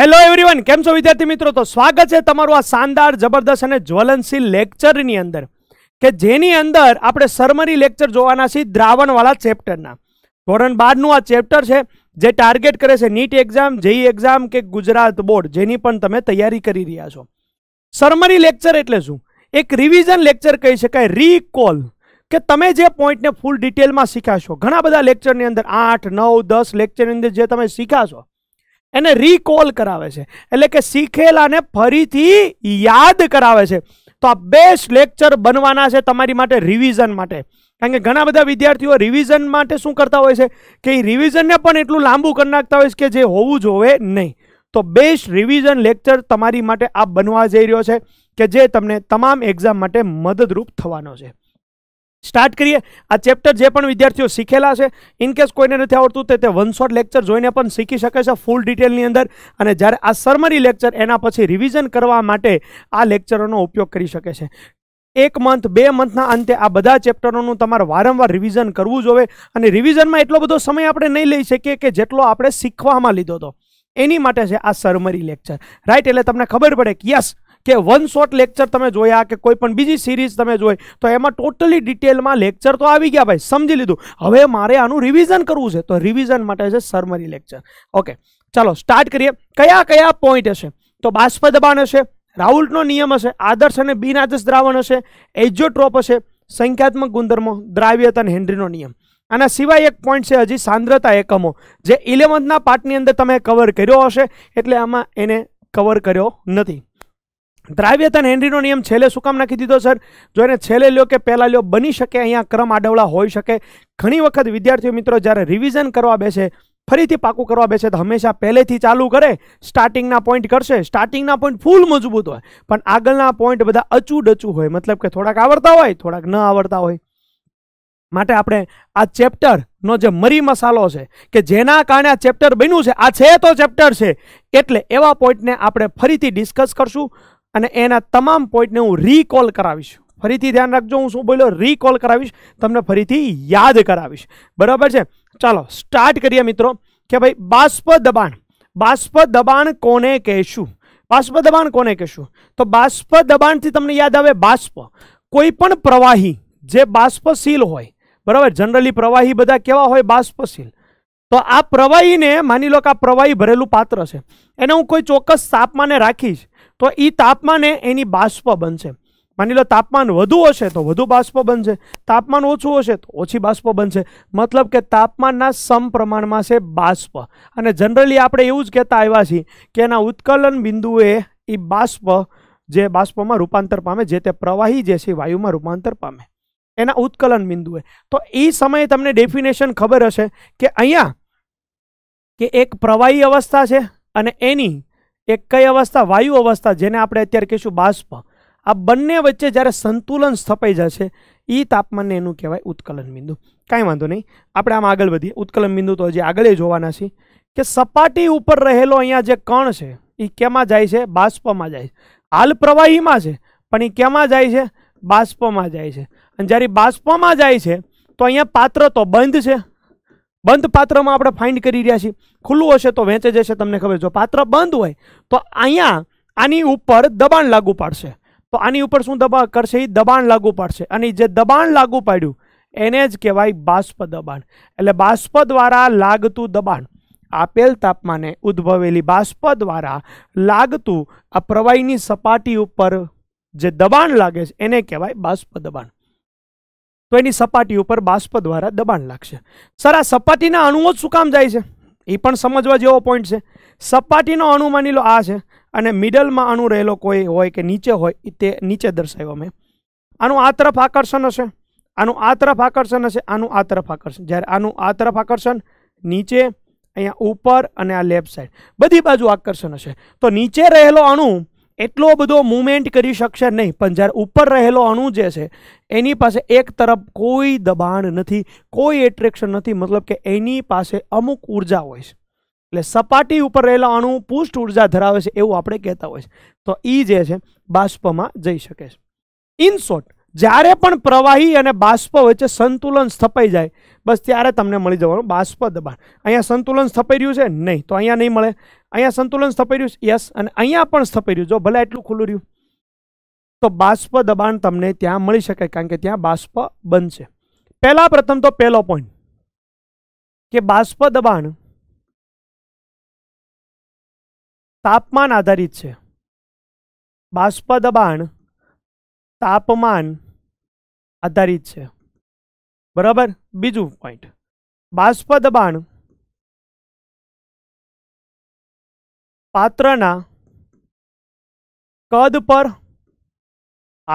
hello everyone केमसो विद्यार्थी मित्रों तो स्वागत है તમારું આ શાનદાર જબરદસ્ત અને જ્વલનશીલ લેક્ચરની અંદર કે જેની અંદર આપણે સરમરી લેક્ચર જોવાના છે દ્રાવણ વાળા ચેપ્ટરના ધોરણ 12 નું આ ચેપ્ટર છે જે ટાર્ગેટ કરે છે નીટ एग्जाम जेईई एग्जाम કે ગુજરાત બોર્ડ જેની પણ તમે તૈયારી કરી રહ્યા છો સરમરી લેક્ચર એટલે શું એક રિવિઝન લેક્ચર કહી શકાય રીકોલ કે તમે જે પોઈન્ટને ફૂલ ડિટેલ માં શીખ્યા છો ઘણા બધા લેક્ચરની અંદર 8 9 10 લેક્ચરની અંદર જે તમે શીખા છો અને રીકોલ કરાવે છે એટલે કે શીખેલાને ફરીથી યાદ કરાવે છે તો આ બેસ્ટ લેક્ચર બનવાના છે તમારી માટે રિવિઝન માટે કારણ કે ઘણા બધા વિદ્યાર્થીઓ રિવિઝન માટે શું કરતા હોય છે કે ઈ રિવિઝન ને પણ એટલું લાંબુ કરી નાખતા હોય છે કે જે હોવું જોવે નહીં તો બેસ્ટ રિવિઝન લેક્ચર તમારી માટે આ બનવા જઈ રહ્યો છે કે જે તમને તમામ एग्जाम માટે મદદરૂપ થવાનો છે સ્ટાર્ટ કરીએ આ ચેપ્ટર જે પણ વિદ્યાર્થીઓ શીખેલા છે ઇન કેસ કોઈને નથી આવડતું તો તે વનશોટ લેક્ચર જોઈને પણ શીખી શકે છે ફૂલ ડિટેલ ની અંદર અને જ્યારે આ સરમરી લેક્ચર એના પછી રિવિઝન કરવા માટે આ લેક્ચરનો ઉપયોગ કરી શકે છે 1 મંથ 2 મંથના અંતે આ બધા ચેપ્ટરોનું તમારું વારંવાર રિવિઝન કરવું જોવે અને રિવિઝન માં એટલો બધો સમય આપણે નહી લઈ શકીએ કે જેટલો આપણે શીખવામાં લીધો તો એની માટે છે આ સરમરી લેક્ચર રાઈટ એટલે તમને ખબર પડે કે યસ કે વન શોર્ટ લેક્ચર તમે જોયા કે કોઈ પણ બીજી સિરીઝ તમે જોય તો એમાં ટોટલી ડિટેલ માં લેક્ચર તો આવી ગયા ભાઈ સમજી લીધું હવે મારે આનું રિવિઝન કરવું છે તો રિવિઝન માટે છે સરમરી લેક્ચર ઓકે ચાલો સ્ટાર્ટ કરીએ કયા કયા પોઈન્ટ છે તો બાષ્પ દબાણ છે રાઉલ્ટ નો નિયમ છે આદર્શ અને બીનાદર્શ દ્રાવણ છે એઝીઓટ્રોપ છે સંખ્યાત્મક ગુંદરમાં દ્રાવ્યતા અને હેનરી નો નિયમ આના સિવાય એક પોઈન્ટ છે હજી સાંદ્રતા એકમો જે 11th ના પાર્ટ ની અંદર તમે કવર કર્યો હશે એટલે આમાં એને કવર કર્યો નથી દ્રાવ્યતાને એન્ટ્રોપીનો નિયમ છેલે સુકામ રાખી દીધો સર જોને છેલે લો કે પહેલા લ્યો બની શકે અહીંયા ક્રમ આડવળા હોય શકે ઘણી વખત વિદ્યાર્થીઓ મિત્રો જ્યારે રિવિઝન કરવા બેસે ફરીથી પાકો કરવા બેસે તો હંમેશા પહેલેથી ચાલુ કરે સ્ટાર્ટિંગ ના પોઈન્ટ કરસે સ્ટાર્ટિંગ ના પોઈન્ટ ફૂલ મજબૂત હોય પણ આગળના પોઈન્ટ બધા અચૂડ અચૂડ હોય મતલબ કે થોડક આવડતા હોય થોડક ન આવડતા હોય માટે આપણે આ ચેપ્ટર નો જે મરી મસાલો છે કે જેના કારણે આ ચેપ્ટર બન્યું છે આ છે તો ચેપ્ટર છે એટલે એવા પોઈન્ટ ને આપણે ફરીથી ડિસ્કસ કરશું અને એના તમામ પોઈન્ટ ને હું રીકોલ કરાવીશ ફરીથી ધ્યાન રાખજો હું શું બોલ્યો રીકોલ કરાવીશ તમને ફરીથી યાદ કરાવીશ બરાબર છે ચાલો સ્ટાર્ટ કરીએ મિત્રો કે ભાઈ બાષ્પ દબાણ બાષ્પ દબાણ કોને કહીશુ બાષ્પ દબાણ કોને કહીશુ તો બાષ્પ દબાણ થી તમને યાદ આવે બાષ્પ કોઈ પણ પ્રવાહી જે બાષ્પશીલ હોય બરાબર જનરલી પ્રવાહી બધા કેવા હોય બાષ્પશીલ તો આ પ્રવાહીને માની લો કે આ પ્રવાહી ભરેલું પાત્ર છે એને હું કોઈ ચોક્કસ તાપમાને રાખીશ તો ઈ તાપમાને એની બાષ્પ બનશે માની લો તાપમાન વધુ હશે તો વધુ બાષ્પ બનશે તાપમાન ઓછું હશે તો ઓછી બાષ્પ બનશે મતલબ કે તાપમાન ના સમપ્રમાણમાં છે બાષ્પ અને જનરલી આપણે એવું જ કહેતા આવ્યા છીએ કે ના ઉત્કલન બિંદુએ ઈ બાષ્પ જે બાષ્પમાં રૂપાંતર પામે જે તે પ્રવાહી જેસી વાયુમાં રૂપાંતર પામે એના ઉત્કલન બિંદુએ તો ઈ સમયે તમને ડેફિનેશન ખબર હશે કે અહીંયા કે એક પ્રવાહી અવસ્થા છે અને એની એક કઈ અવસ્થા વાયુ અવસ્થા જેને આપણે અત્યાર કેશુ બાષ્પ આ બનને વચ્ચે જ્યારે સંતુલન સ્થાપાઈ જશે ઈ તાપમાનને એનું કહેવાય ઉત્કલન બિંદુ કાઈ વાંધો નઈ આપણે આમ આગળ વધીએ ઉત્કલન બિંદુ તો આજે આગળ એ જોવાના છે કે સપાટી ઉપર રહેલો અહીંયા જે કણ છે ઈ કેમાં જાય છે બાષ્પમાં જાય છે આલ પ્રવાહીમાં છે પણ ઈ કેમાં જાય છે બાષ્પમાં જાય છે અને જ્યારે બાષ્પમાં જાય છે તો અહીંયા પાત્ર તો બંધ છે બંધ પાત્રમાં આપણે ફાઇન્ડ કરી રહ્યા છીએ ખુલ્લું હશે તો વેંચે જેશે તમને ખબર જો પાત્ર બંધ હોય તો આયા આની ઉપર દબાણ લાગુ પડશે તો આની ઉપર શું દબાણ કરશે દબાણ લાગુ પડશે અને જે દબાણ લાગુ પાડ્યું એને જ કહેવાય બાષ્પ દબાણ એટલે બાષ્પ દ્વારા લાગતું દબાણ આપેલ તાપમાને ઉદ્ભવેલી બાષ્પ દ્વારા લાગતું આ પ્રવાહીની સપાટી ઉપર જે દબાણ લાગે છે એને કહેવાય બાષ્પ દબાણ તો એની સપાટી ઉપર બાષ્પ દ્વારા દબાણ લાગશે સર આ સપાટીના અણુઓ જ શું કામ જાય છે એ પણ સમજવા જેવો પોઈન્ટ છે સપાટીનો અણુ માની લો આ છે અને મિડલમાં અણુ રહેલો કોઈ હોય કે નીચે હોય તે નીચે દર્શાવ્યો મેં આનું આ તરફ આકર્ષણ હશે આનું આ તરફ આકર્ષણ હશે આનું આ તરફ આકર્ષણ જ્યારે આનું આ તરફ આકર્ષણ નીચે અહીંયા ઉપર અને આ લેફ્ટ સાઈડ બધી બાજુ આકર્ષણ હશે તો નીચે રહેલો અણુ એટલો બધો મૂવમેન્ટ કરી શકશે નહીં પંજાર ઉપર રહેલો અણુ જે છે એની પાસે એક તરફ કોઈ દબાણ નથી કોઈ એટ્રેક્શન નથી મતલબ કે એની પાસે અમુક ઊર્જા હોય છે એટલે સપાટી ઉપર રહેલો અણુ પુશડ ઊર્જા ધરાવે છે એવું આપણે કહેતા હોય છે તો ઈ જે છે બાષ્પમાં જઈ શકે છે ઇનશોર્ટ જ્યારે પણ પ્રવાહી અને બાષ્પ વચ્ચે સંતુલન સ્થાપાઈ જાય બસ ત્યારે તમને મળી જવાનો બાષ્પ દબાણ અહીંયા સંતુલન સ્થાપાઈ રહ્યું છે નહીં તો અહીંયા નહીં મળે અહીંયા સંતુલન સ્થાપાઈ રહ્યું છે યસ અને અહીંયા પણ સ્થાપાઈ રહ્યું જો ભલે આટલું ખુલ્લું રહ્યું તો બાષ્પ દબાણ તમને ત્યાં મળી શકે કારણ કે ત્યાં બાષ્પ બનશે પહેલા પ્રથમ તો પહેલો પોઈન્ટ કે બાષ્પ દબાણ તાપમાન આધારિત છે બાષ્પ દબાણ તાપમાન આધારિત છે બરાબર બીજું પોઈન્ટ બાષ્પ દબાણ પાત્રના કદ પર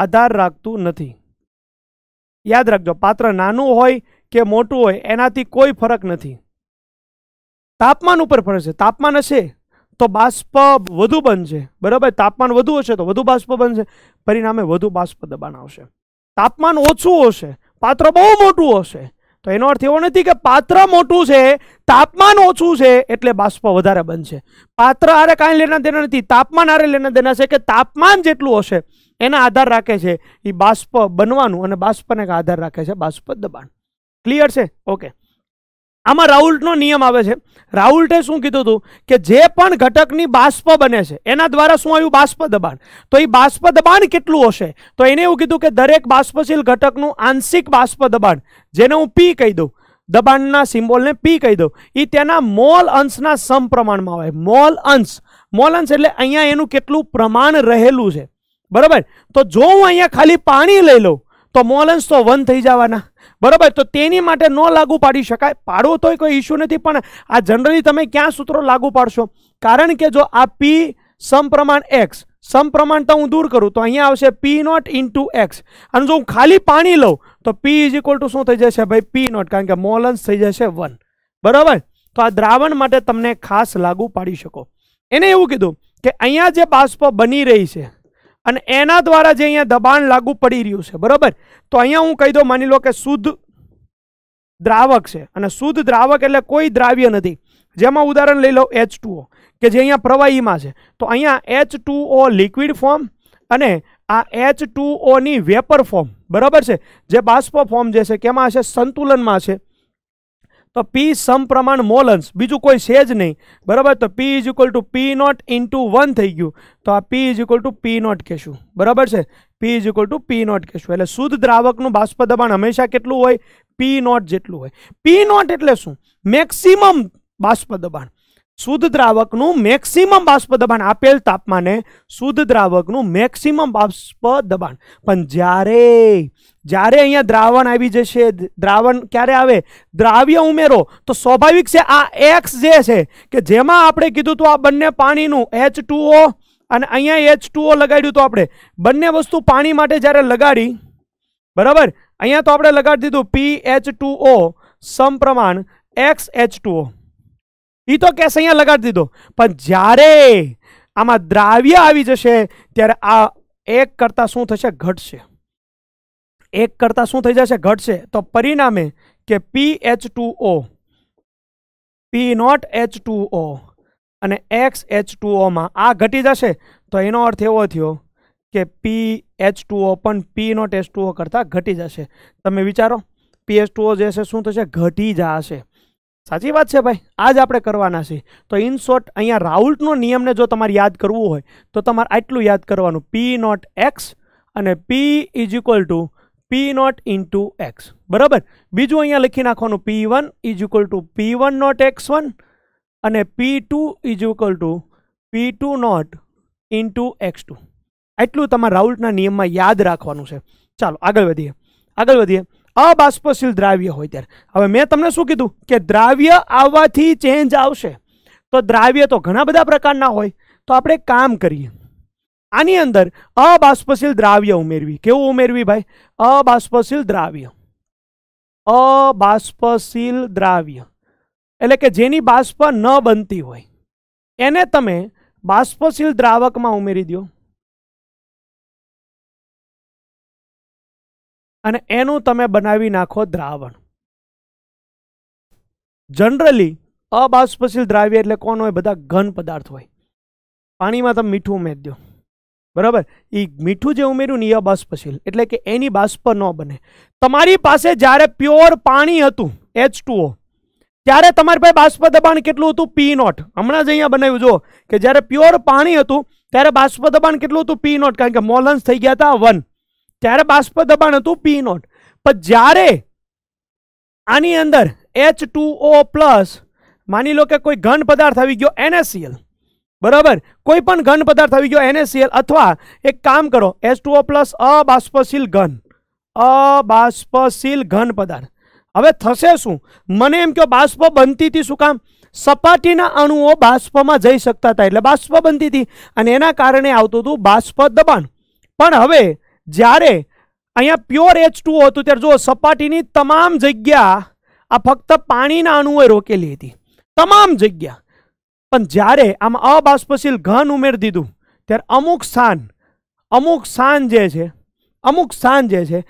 આધાર રાખતું નથી યાદ રાખજો પાત્ર નાનું હોય કે મોટું હોય એનાથી કોઈ ફરક નથી તાપમાન ઉપર ફરક છે તાપમાન હશે તો બાષ્પ વધુ બનશે બરાબર તાપમાન વધુ હશે તો વધુ બાષ્પ બનશે પરિણામે વધુ બાષ્પ દબાણ આવશે તાપમાન ઓછું હશે પાત્ર બહુ મોટું હશે તો એનો અર્થ એવો નથી કે પાત્ર મોટું છે તાપમાન ઓછું છે એટલે બાષ્પ વધારે બનશે પાત્ર આરે કઈ લેના દેના નથી તાપમાન આરે લેના દેના છે કે તાપમાન જેટલું હશે એના આધાર રાખે છે ઈ બાષ્પ બનવાનું અને બાષ્પનેક આધાર રાખે છે બાષ્પ દબાણ ક્લિયર છે ઓકે આમાં રાઉલ્ટનો નિયમ આવે છે રાઉલ્ટે શું કીધું હતું કે જે પણ ઘટકની બાષ્પ બને છે એના દ્વારા શું આવ્યું બાષ્પ દબાણ તો એ બાષ્પ દબાણ કેટલું હશે તો એને એવું કીધું કે દરેક બાષ્પશીલ ઘટકનું આંશિક બાષ્પ દબાણ જેને હું પી કહી દઉં દબાણના સિમ્બોલને પી કહી દઉં એ તેના મોલ અંશના સમપ્રમાણમાં આવે મોલ અંશ મોલ અંશ એટલે અહીંયા એનું કેટલું પ્રમાણ રહેલું છે બરાબર તો જો હું અહીંયા ખાલી પાણી લઈ લઉં તો મોલ અંશ તો વન થઈ જવાના બરાબર તો તેની માટે ન લાગુ પાડી શકાય પાડવો તોય કોઈ ઇસ્યુ નથી પણ આ જનરલી તમે ક્યાં સૂત્રો લાગુ પાડશો કારણ કે જો આ પી સમપ્રમાણ એક્સ સમપ્રમાણતા હું દૂર કરું તો અહીંયા આવશે પી નોટ ઇન્ટુ એક્સ અને જો હું ખાલી પાણી લઉં તો પી ઇઝ ઇક્વલ ટુ શું થઈ જશે ભાઈ પી નોટ કારણ કે મોલન્સ થઈ જશે વન બરાબર તો આ દ્રાવણ માટે તમને ખાસ લાગુ પાડી શકો એને એવું કીધું કે અહીંયા જે બાષ્પ બની રહી છે અને એના દ્વારા જે અહીંયા દબાણ લાગુ પડી રહ્યું છે બરાબર તો અહીંયા હું કહી દો મનીલો કે શુદ્ધ દ્રાવક છે અને શુદ્ધ દ્રાવક એટલે કોઈ દ્રાવ્ય નથી જેમ હું ઉદાહરણ લઈ લઉં H2O કે જે અહીંયા પ્રવાહીમાં છે તો અહીંયા H2O liquid form અને આ H2O ની vapor form બરાબર છે જે બાષ્પવ ફોર્મ જે છે કેમાં છે સંતુલન માં છે અપિ સમપ્રમાન મોલન્સ બીજું કોઈ છે જ નહીં બરાબર તો P = P0 * 1 થઈ ગયું તો આ P = P0 કહીશું બરાબર છે P = P0 કહીશું એટલે શુદ્ધ દ્રાવકનું બાષ્પ દબાણ હંમેશા કેટલું હોય P0 જેટલું હોય P0 એટલે શું મેક્સિમમ બાષ્પ દબાણ શુદ્ધ દ્રાવકનું મેક્સિમમ બાષ્પ દબાણ આપેલ તાપમાને શુદ્ધ દ્રાવકનું મેક્સિમમ બાષ્પ દબાણ પણ જ્યારે જ્યારે અહીંયા દ્રાવણ આવી જશે દ્રાવણ ક્યારે આવે દ્રાવ્ય ઉમેરો તો સ્વાભાવિક છે આ એક્સ જે છે કે જેમાં આપણે કીધું તો આ બંને પાણીનું એચ અને અહીંયા એચ લગાડ્યું તો આપણે બંને વસ્તુ પાણી માટે જ્યારે લગાડી બરાબર અહીંયા તો આપણે લગાડી દીધું પી એચ સમપ્રમાણ એક્સ એચ એ તો કેસ અહીંયા લગાડી દીધો પણ જ્યારે આમાં દ્રાવ્ય આવી જશે ત્યારે આ એક કરતાં શું થશે ઘટશે એક કરતા શું થઈ જશે ઘટશે તો પરિનામે કે pH2O P0H2O અને XH2O માં આ ઘટી જશે તો એનો અર્થ એવો થયો કે pH2O પર P0H2O કરતા ઘટી જશે તમે વિચારો pH2O જેસે શું થશે ઘટી જશે સાચી વાત છે ભાઈ આજ આપણે કરવાના છે તો ઇન શોર્ટ અહીંયા રાઉલ્ટનો નિયમને જો તમારે યાદ કરવું હોય તો તમારે આટલું યાદ કરવાનું P0X અને P = p0 * x બરાબર બીજું અહીંયા લખી નાખવાનું p1 = p1 नॉट x1 અને p2 = p2 नॉट * x2 આટલું તમારા રાઉલ્ટના નિયમમાં યાદ રાખવાનું છે ચાલો આગળ વધીએ આગળ વધીએ અબાષ્પશીલ દ્રાવ્ય હોય ત્યારે હવે મેં તમને શું કીધું કે દ્રાવ્ય આવવાથી ચેન્જ આવશે તો દ્રાવ્ય તો ઘણા બધા પ્રકારના હોય તો આપણે કામ કરીએ આની અંદર અબાષ્પશીલ દ્રાવ્ય ઉમેરવી કેવું ઉમેરવી ભાઈ અબાષ્પશીલ દ્રાવ્ય અબાષ્પશીલ દ્રાવ્ય એટલે કે જેની બાષ્પ ન બનતી હોય એને તમે બાષ્પશીલ દ્રાવકમાં ઉમેરી દયો અને એનું તમે બનાવી નાખો દ્રાવણ જનરલી અબાષ્પશીલ દ્રાવ્ય એટલે કોણ હોય બધા ઘન પદાર્થ હોય પાણીમાં તમે મીઠું ઉમેર દીધું બરાબર ઈ મીઠું જે ઉમેર્યું નિયા બાષ્પશીલ એટલે કે એની બાષ્પર નો બને તમારી પાસે જારે પ્યોર પાણી હતું H2O ત્યારે તમારી પાસે બાષ્પ દબાણ કેટલું હતું P0 આપણે જ અહીંયા બનાવ્યું જો કે જારે પ્યોર પાણી હતું ત્યારે બાષ્પ દબાણ કેટલું હતું P0 કારણ કે મોલન્સ થઈ ગયાતા 1 ત્યારે બાષ્પ દબાણ હતું P0 પણ જારે આની અંદર H2O + માની લો કે કોઈ ઘન પદાર્થ આવી ગયો NaCl બરાબર કોઈ પણ ઘન પદાર્થ આવી ગયો એનએસીએલ અથવા એક કામ કરો એસ ટુઓ પ્લસ અબાષ્પશીલ ઘન અબાષ્પશીલ ઘન પદાર્થ હવે થશે શું મને એમ કહો બાષ્પ બનતી હતી શું કામ સપાટીના અણુઓ બાષ્પમાં જઈ શકતા હતા એટલે બાષ્પ બનતી હતી અને એના કારણે આવતું હતું બાષ્પ દબાણ પણ હવે જ્યારે અહીંયા પ્યોર એચ ટુ હતું ત્યારે જો સપાટીની તમામ જગ્યા આ ફક્ત પાણીના અણુઓએ રોકેલી હતી તમામ જગ્યા પણ જ્યારે આમાં અબાષ્પશીલ ઘન ઉમેરી દીધું ત્યારે અમુક સ્થાન અમુક સ્થાન જે છે અમુક સ્થાન જે છે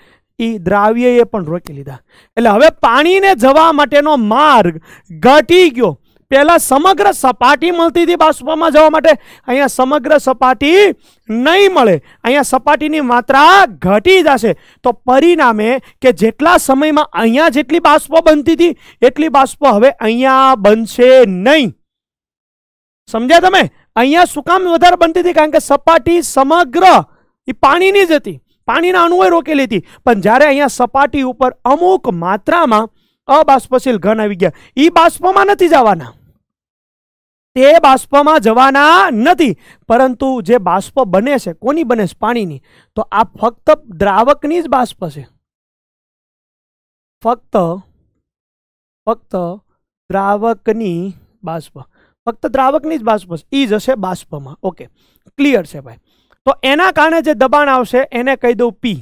એ દ્રાવ્યએ પણ રોકી લીધા એટલે હવે પાણીને જવા માટેનો માર્ગ ઘટી ગયો પહેલાં સમગ્ર સપાટી મળતી હતી બાષ્પમાં જવા માટે અહીંયા સમગ્ર સપાટી નહીં મળે અહીંયા સપાટીની માત્રા ઘટી જશે તો પરિણામે કે જેટલા સમયમાં અહીંયા જેટલી બાષ્પ બનતી હતી એટલી બાષ્પ હવે અહીંયા બનશે નહીં સમજ્યા તમે અહીંયા શું કામ વધારે બનતી હતી કારણ કે સપાટી સમગ્ર એ પાણીની જ હતી પાણીના અણુએ રોકેલી હતી પણ જ્યારે અહીંયા સપાટી ઉપર અમુક માત્રામાં અબાષ્પશીલ ઘન આવી ગયા એ બાષ્પમાં નથી જવાના તે બાષ્પમાં જવાના નથી પરંતુ જે બાષ્પ બને છે કોની બને છે પાણીની તો આ ફક્ત દ્રાવકની જ બાષ્પ છે ફક્ત ફક્ત દ્રાવકની બાષ્પ ફક્ત દ્રાવકની જ બાષ્પ છે ઈ જ છે બાષ્પમાં ઓકે ક્લિયર છે ભાઈ તો એના કારણે જે દબાણ આવશે એને કહી દો પી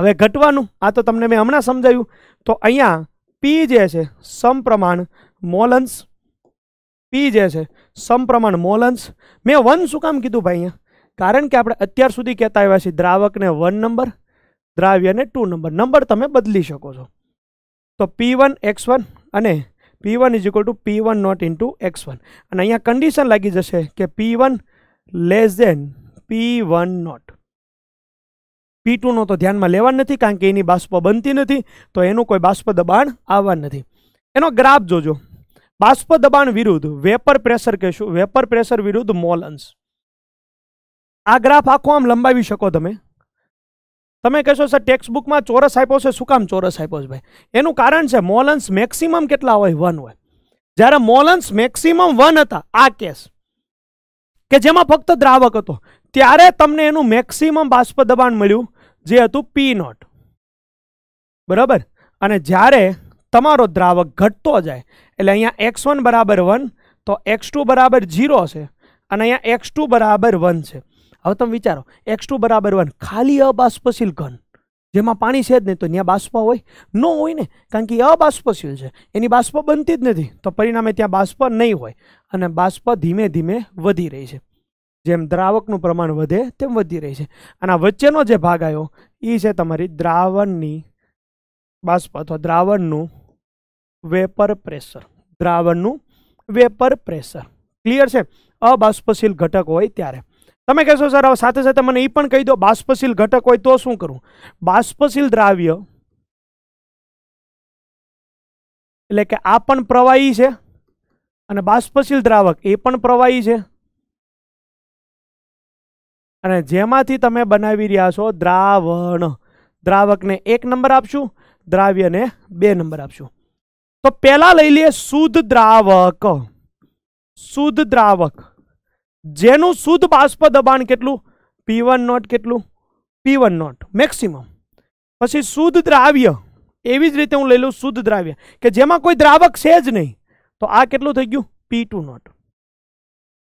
હવે ઘટવાનું આ તો તમને મેં હમણાં સમજાવ્યું તો અહીંયા પી જે છે સમપ્રમાણ મોલન્સ પી જે છે સમપ્રમાણ મોલન્સ મે 1 સુકામ કીધું ભાઈ અહીંયા કારણ કે આપણે અત્યાર સુધી કહેતા આવ્યા છીએ દ્રાવકને 1 નંબર દ્રાવ્યને 2 નંબર નંબર તમે બદલી શકો છો તો પી1 x1 અને p1 = p1 not * x1 અને અહીંયા કન્ડિશન લાગી જશે કે p1 < p1 not p2 નો તો ધ્યાનમાં લેવાનું નથી કારણ કે એની બાષ્પો બનતી નથી તો એનું કોઈ બાષ્પ દબાણ આવન નથી એનો graph જોજો બાષ્પ દબાણ વિરુદ્ધ વેપર પ્રેશર કે શું વેપર પ્રેશર વિરુદ્ધ મોલ અંશ આ graph આકોમ લંબાવી શકો તમે તમે કહેશો સર ટેક્સ્ટ બુકમાં ચોરસ આપ્યો છે શું કામ ચોરસ આપ્યો છે ભાઈ એનું કારણ છે મોલન્સ મેક્સિમમ કેટલા હોય વન હોય જ્યારે મોલન્સ મેક્સિમમ વન હતા આ કેસ કે જેમાં ફક્ત દ્રાવક હતો ત્યારે તમને એનું મેક્સિમમ બાષ્પ દબાણ મળ્યું જે હતું પી નોટ બરાબર અને જ્યારે તમારો દ્રાવક ઘટતો જાય એટલે અહીંયા એક્સ વન બરાબર વન તો એક્સ ટુ બરાબર ઝીરો છે અને અહીંયા એક્સ ટુ બરાબર વન છે હવ તમ વિચારો x2 = 1 ખાલી અબાષ્પશીલ ગણ જેમાં પાણી છે જ નહી તો ન્યા બાષ્પવા હોય નો હોય ને કારણ કે અબાષ્પશીલ છે એની બાષ્પ બનતી જ નથી તો પરિણામે ત્યાં બાષ્પર નહીં હોય અને બાષ્પ ધીમે ધીમે વધી રહી છે જેમ દ્રાવકનું પ્રમાણ વધે તેમ વધી રહી છે અને આ વચ્ચેનો જે ભાગ આવ્યો ઈ છે તમારી દ્રાવણની બાષ્પ અથવા દ્રાવણનું વેપર પ્રેશર દ્રાવણનું વેપર પ્રેશર ક્લિયર છે અબાષ્પશીલ ઘટક હોય ત્યારે તમે કહેશો સર હવે સાથે સાથે મને એ પણ કહી દો બાષ્પશીલ ઘટક હોય તો શું કરું બાષ્પશીલ દ્રાવ્ય એટલે કે આ પણ પ્રવાહી છે અને બાષ્પશીલ દ્રાવક એ પણ પ્રવાહી છે અને જેમાંથી તમે બનાવી રહ્યા છો દ્રાવણ દ્રાવકને એક નંબર આપશું દ્રાવ્યને બે નંબર આપશું તો પહેલા લઈ લઈએ શુદ્ધ દ્રાવક શુદ્ધ દ્રાવક જેનું શુદ્ધ બાષ્પ દબાણ કેટલું પી વન નોટ કેટલું પી વન નોટ મેક્સિમમ પછી શુદ્ધ દ્રાવ્ય એવી જ રીતે હું લઈ લઉં શુદ્ધ દ્રાવ્ય કે જેમાં કોઈ દ્રાવક છે જ નહીં તો આ કેટલું થઈ ગયું પી ટુ નોટ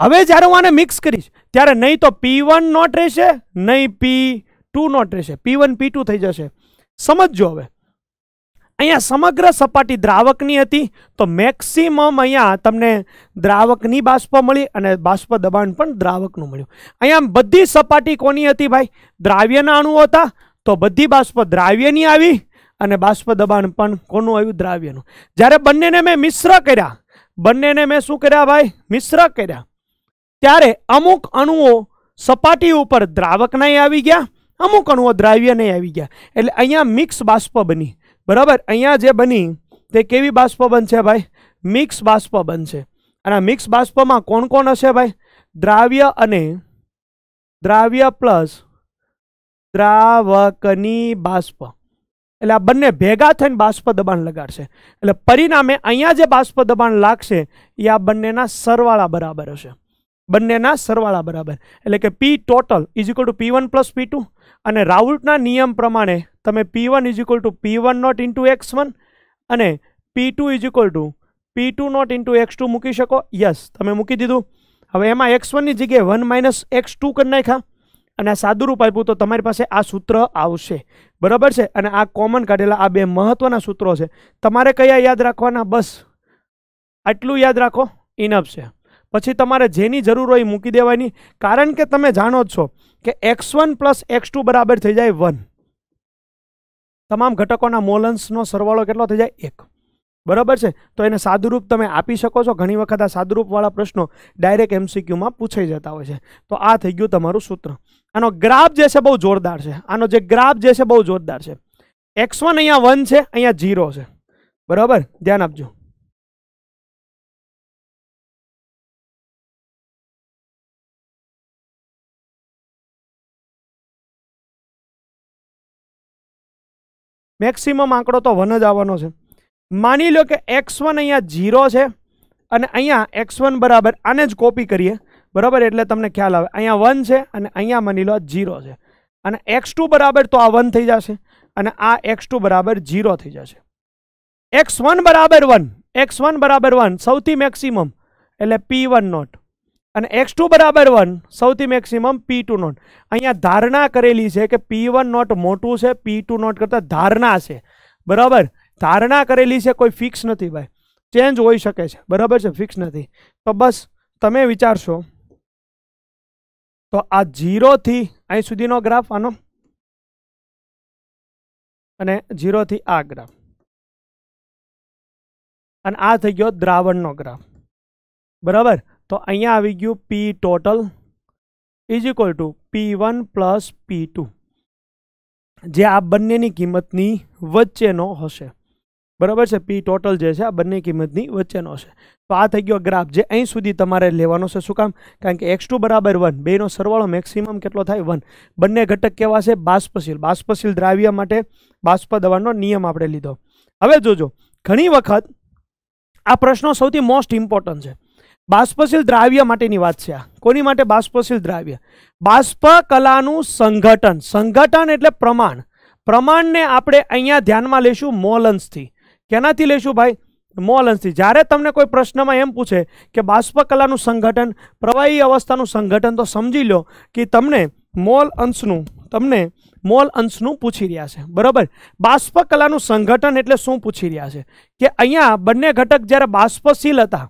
હવે જ્યારે હું આને મિક્સ કરીશ ત્યારે નહીં તો પી વન નોટ રહેશે નહીં પી ટુ નોટ રહેશે પી વન પી ટુ થઈ જશે સમજો હવે અહીંયા સમગ્ર સપાટી દ્રાવકની હતી તો મેક્સિમમ અહીંયા તમને દ્રાવકની બાષ્પો મળી અને બાષ્પ દબાણ પણ દ્રાવકનું મળ્યું અહીંયા બધી સપાટી કોની હતી ભાઈ દ્રાવ્યનાણુઓ હતા તો બધી બાષ્પ દ્રાવ્યની આવી અને બાષ્પ દબાણ પણ કોનું આવ્યું દ્રાવ્યનું જ્યારે બંનેને મે મિશ્ર કર્યા બંનેને મે શું કર્યા ભાઈ મિશ્ર કર્યા ત્યારે અમુક અણુઓ સપાટી ઉપર દ્રાવકનાય આવી ગયા અમુકણું દ્રાવ્યને આવી ગયા એટલે અહીંયા મિક્સ બાષ્પ બની बराबर અહીંયા જે બની તે કેવી બાષ્પ બન છે ભાઈ મિક્સ બાષ્પ બન છે અને આ મિક્સ બાષ્પમાં કોણ કોણ હશે ભાઈ દ્રાવ્ય અને દ્રાવ્ય પ્લસ દ્રાવક ની બાષ્પ એટલે આ બંને ભેગા થઈને બાષ્પ દબાણ લગાડશે એટલે પરિણામે અહીંયા જે બાષ્પ દબાણ લાગશે એ આ બંનેના સરવાળા બરાબર હશે બંનેના સરવાળા બરાબર એટલે કે પી ટોટલ = પી1 + પી2 અને રાઉલ્ટના નિયમ પ્રમાણે તમે p1 = p1 નોટ * x1 અને p2 = p2 નોટ * x2 મૂકી શકો યસ તમે મૂકી દીધું હવે એમાં x1 ની જગ્યાએ 1 - x2 કરી નાખ્યા અને સાદું રૂપ આપ્યું તો તમારી પાસે આ સૂત્ર આવશે બરાબર છે અને આ કોમન કાઢેલા આ બે મહત્વના સૂત્રો છે તમારે ક્યાં યાદ રાખવાના બસ આટલું યાદ રાખો ઇનફ છે પછી તમારે જેની જરૂર હોય મૂકી દેવાની કારણ કે તમે જાણો જ છો કે X one plus X two બરાબર થઈ જાય વન તમામ ઘટકોના મોલન્સનો સરવાળો કેટલો થઈ જાય એક બરાબર છે તો એને સાદુરૂપ તમે આપી શકો છો ઘણી વખત આ સાદુરૂપવાળા પ્રશ્નો ડાયરેક્ટ એમસીક્યુમાં પૂછાઈ જતા હોય છે તો આ થઈ ગયું તમારું સૂત્ર આનો ગ્રાફ જે છે બહુ જોરદાર છે આનો જે ગ્રાફ જે છે બહુ જોરદાર છે એક્સ વન અહીંયા વન છે અહીંયા ઝીરો છે બરાબર ધ્યાન આપજો મેક્સિમમ આંકડો તો 1 જ આવવાનો છે માની લો કે x1 અહીંયા 0 છે અને અહીંયા x1 = આને જ કોપી કરીએ બરાબર એટલે તમને ખ્યાલ આવે અહીંયા 1 છે અને અહીંયા માની લો 0 છે અને x2 બરાબર તો આ 1 થઈ જશે અને આ x2 બરાબર 0 થઈ જશે x1 = 1 x1 = 1 સૌથી મેક્સિમમ એટલે p1 નોટ અને x2 = 1 સૌથી મેક્સિમમ p2 નોટ અહીંયા ધારણા કરેલી છે કે p1 નોટ મોટું છે p2 નોટ કરતા ધારણા છે બરાબર ધારણા કરેલી છે કોઈ ફિક્સ નથી ભાઈ ચેન્જ થઈ શકે છે બરાબર છે ફિક્સ નથી તો બસ તમે વિચારશો તો આ 0 થી અહીં સુધીનો graph આનો અને 0 થી આ graph અને આ થઈ ગયો દ્રાવણનો graph બરાબર તો અહીંયા આવી ગયું P total is equal to P one plus P two જે આ બંનેની કિંમતની વચ્ચેનો હશે બરાબર છે પી ટોટલ જે છે આ બંને કિંમતની વચ્ચેનો હશે તો આ થઈ ગયો ગ્રાફ જે અહીં સુધી તમારે લેવાનો છે શું કામ કારણ કે એક્સ ટુ બરાબર વન બેનો સરવાળો મેક્સિમમ કેટલો થાય વન બંને ઘટક કેવા છે બાષ્પશીલ બાષ્પશીલ દ્રાવ્ય માટે બાષ્પ દવાનો નિયમ આપણે લીધો હવે જોજો ઘણી વખત આ પ્રશ્નો સૌથી મોસ્ટ ઇમ્પોર્ટન્ટ છે બાષ્પશીલ દ્રાવ્ય માટેની વાત છે આ કોની માટે બાષ્પશીલ દ્રાવ્ય બાષ્પકલાનું સંગઠન સંગઠન એટલે પ્રમાણ પ્રમાણને આપણે અહીંયા ધ્યાનમાં લેશું મોલ અંશથી કેનાથી લેશું ભાઈ મોલ અંશથી જ્યારે તમને કોઈ પ્રશ્નમાં એમ પૂછે કે બાષ્પકલાનું સંગઠન પ્રવાહી અવસ્થાનું સંગઠન તો સમજી લ્યો કે તમને મોલ અંશનું તમને મોલ અંશનું પૂછી રહ્યા છે બરોબર બાષ્પકલાનું સંગઠન એટલે શું પૂછી રહ્યા છે કે અહીંયા બંને ઘટક જ્યારે બાષ્પશીલ હતા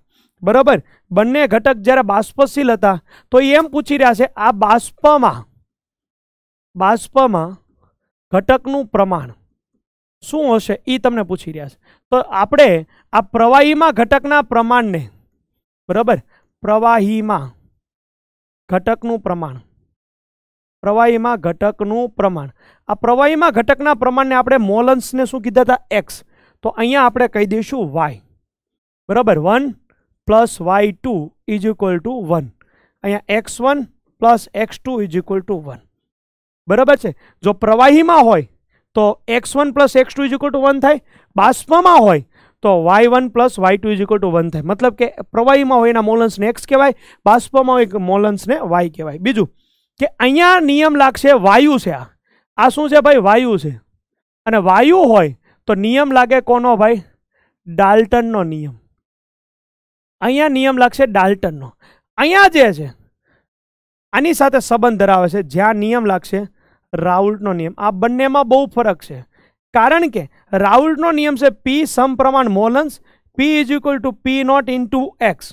બરોબર બંને ઘટક જ્યારે બાષ્પશીલ હતા તો એમ પૂછી રહ્યા છે આ બાષ્પમાં બાષ્પમાં ઘટકનું પ્રમાણ શું હશે એ તમને પૂછી રહ્યા છે તો આપણે આ પ્રવાહીમાં ઘટકના પ્રમાણને બરાબર પ્રવાહીમાં ઘટકનું પ્રમાણ પ્રવાહીમાં ઘટકનું પ્રમાણ આ પ્રવાહીમાં ઘટકના પ્રમાણને આપણે મોલન્સને શું કીધા હતા એક્સ તો અહીંયા આપણે કહી દઈશું વાય બરાબર વન +y2 = 1 અહીંયા x1 + x2 = 1 બરાબર છે જો પ્રવાહીમાં હોય તો x1 + x2 = 1 થાય બાષ્પમાં હોય તો y1 + y2 = 1 થાય મતલબ કે પ્રવાહીમાં હોય એના મોલન્સને x કહેવાય બાષ્પમાં હોય મોલન્સને y કહેવાય બીજું કે અહીંયા નિયમ લાગશે વાયુ છે આ આ શું છે ભાઈ વાયુ છે અને વાયુ હોય તો નિયમ લાગે કોનો ભાઈ ડાલ્ટનનો નિયમ અહીંયા નિયમ લાગશે ડાલ્ટનનો અહીંયા જે છે આની સાથે સંબંધ ધરાવે છે જ્યાં નિયમ લાગશે રાઉલ્ટનો નિયમ આ બંનેમાં બહુ ફરક છે કારણ કે રાઉલ્ટનો નિયમ છે p સમપ્રમાણ મોલન્સ p = p0 * x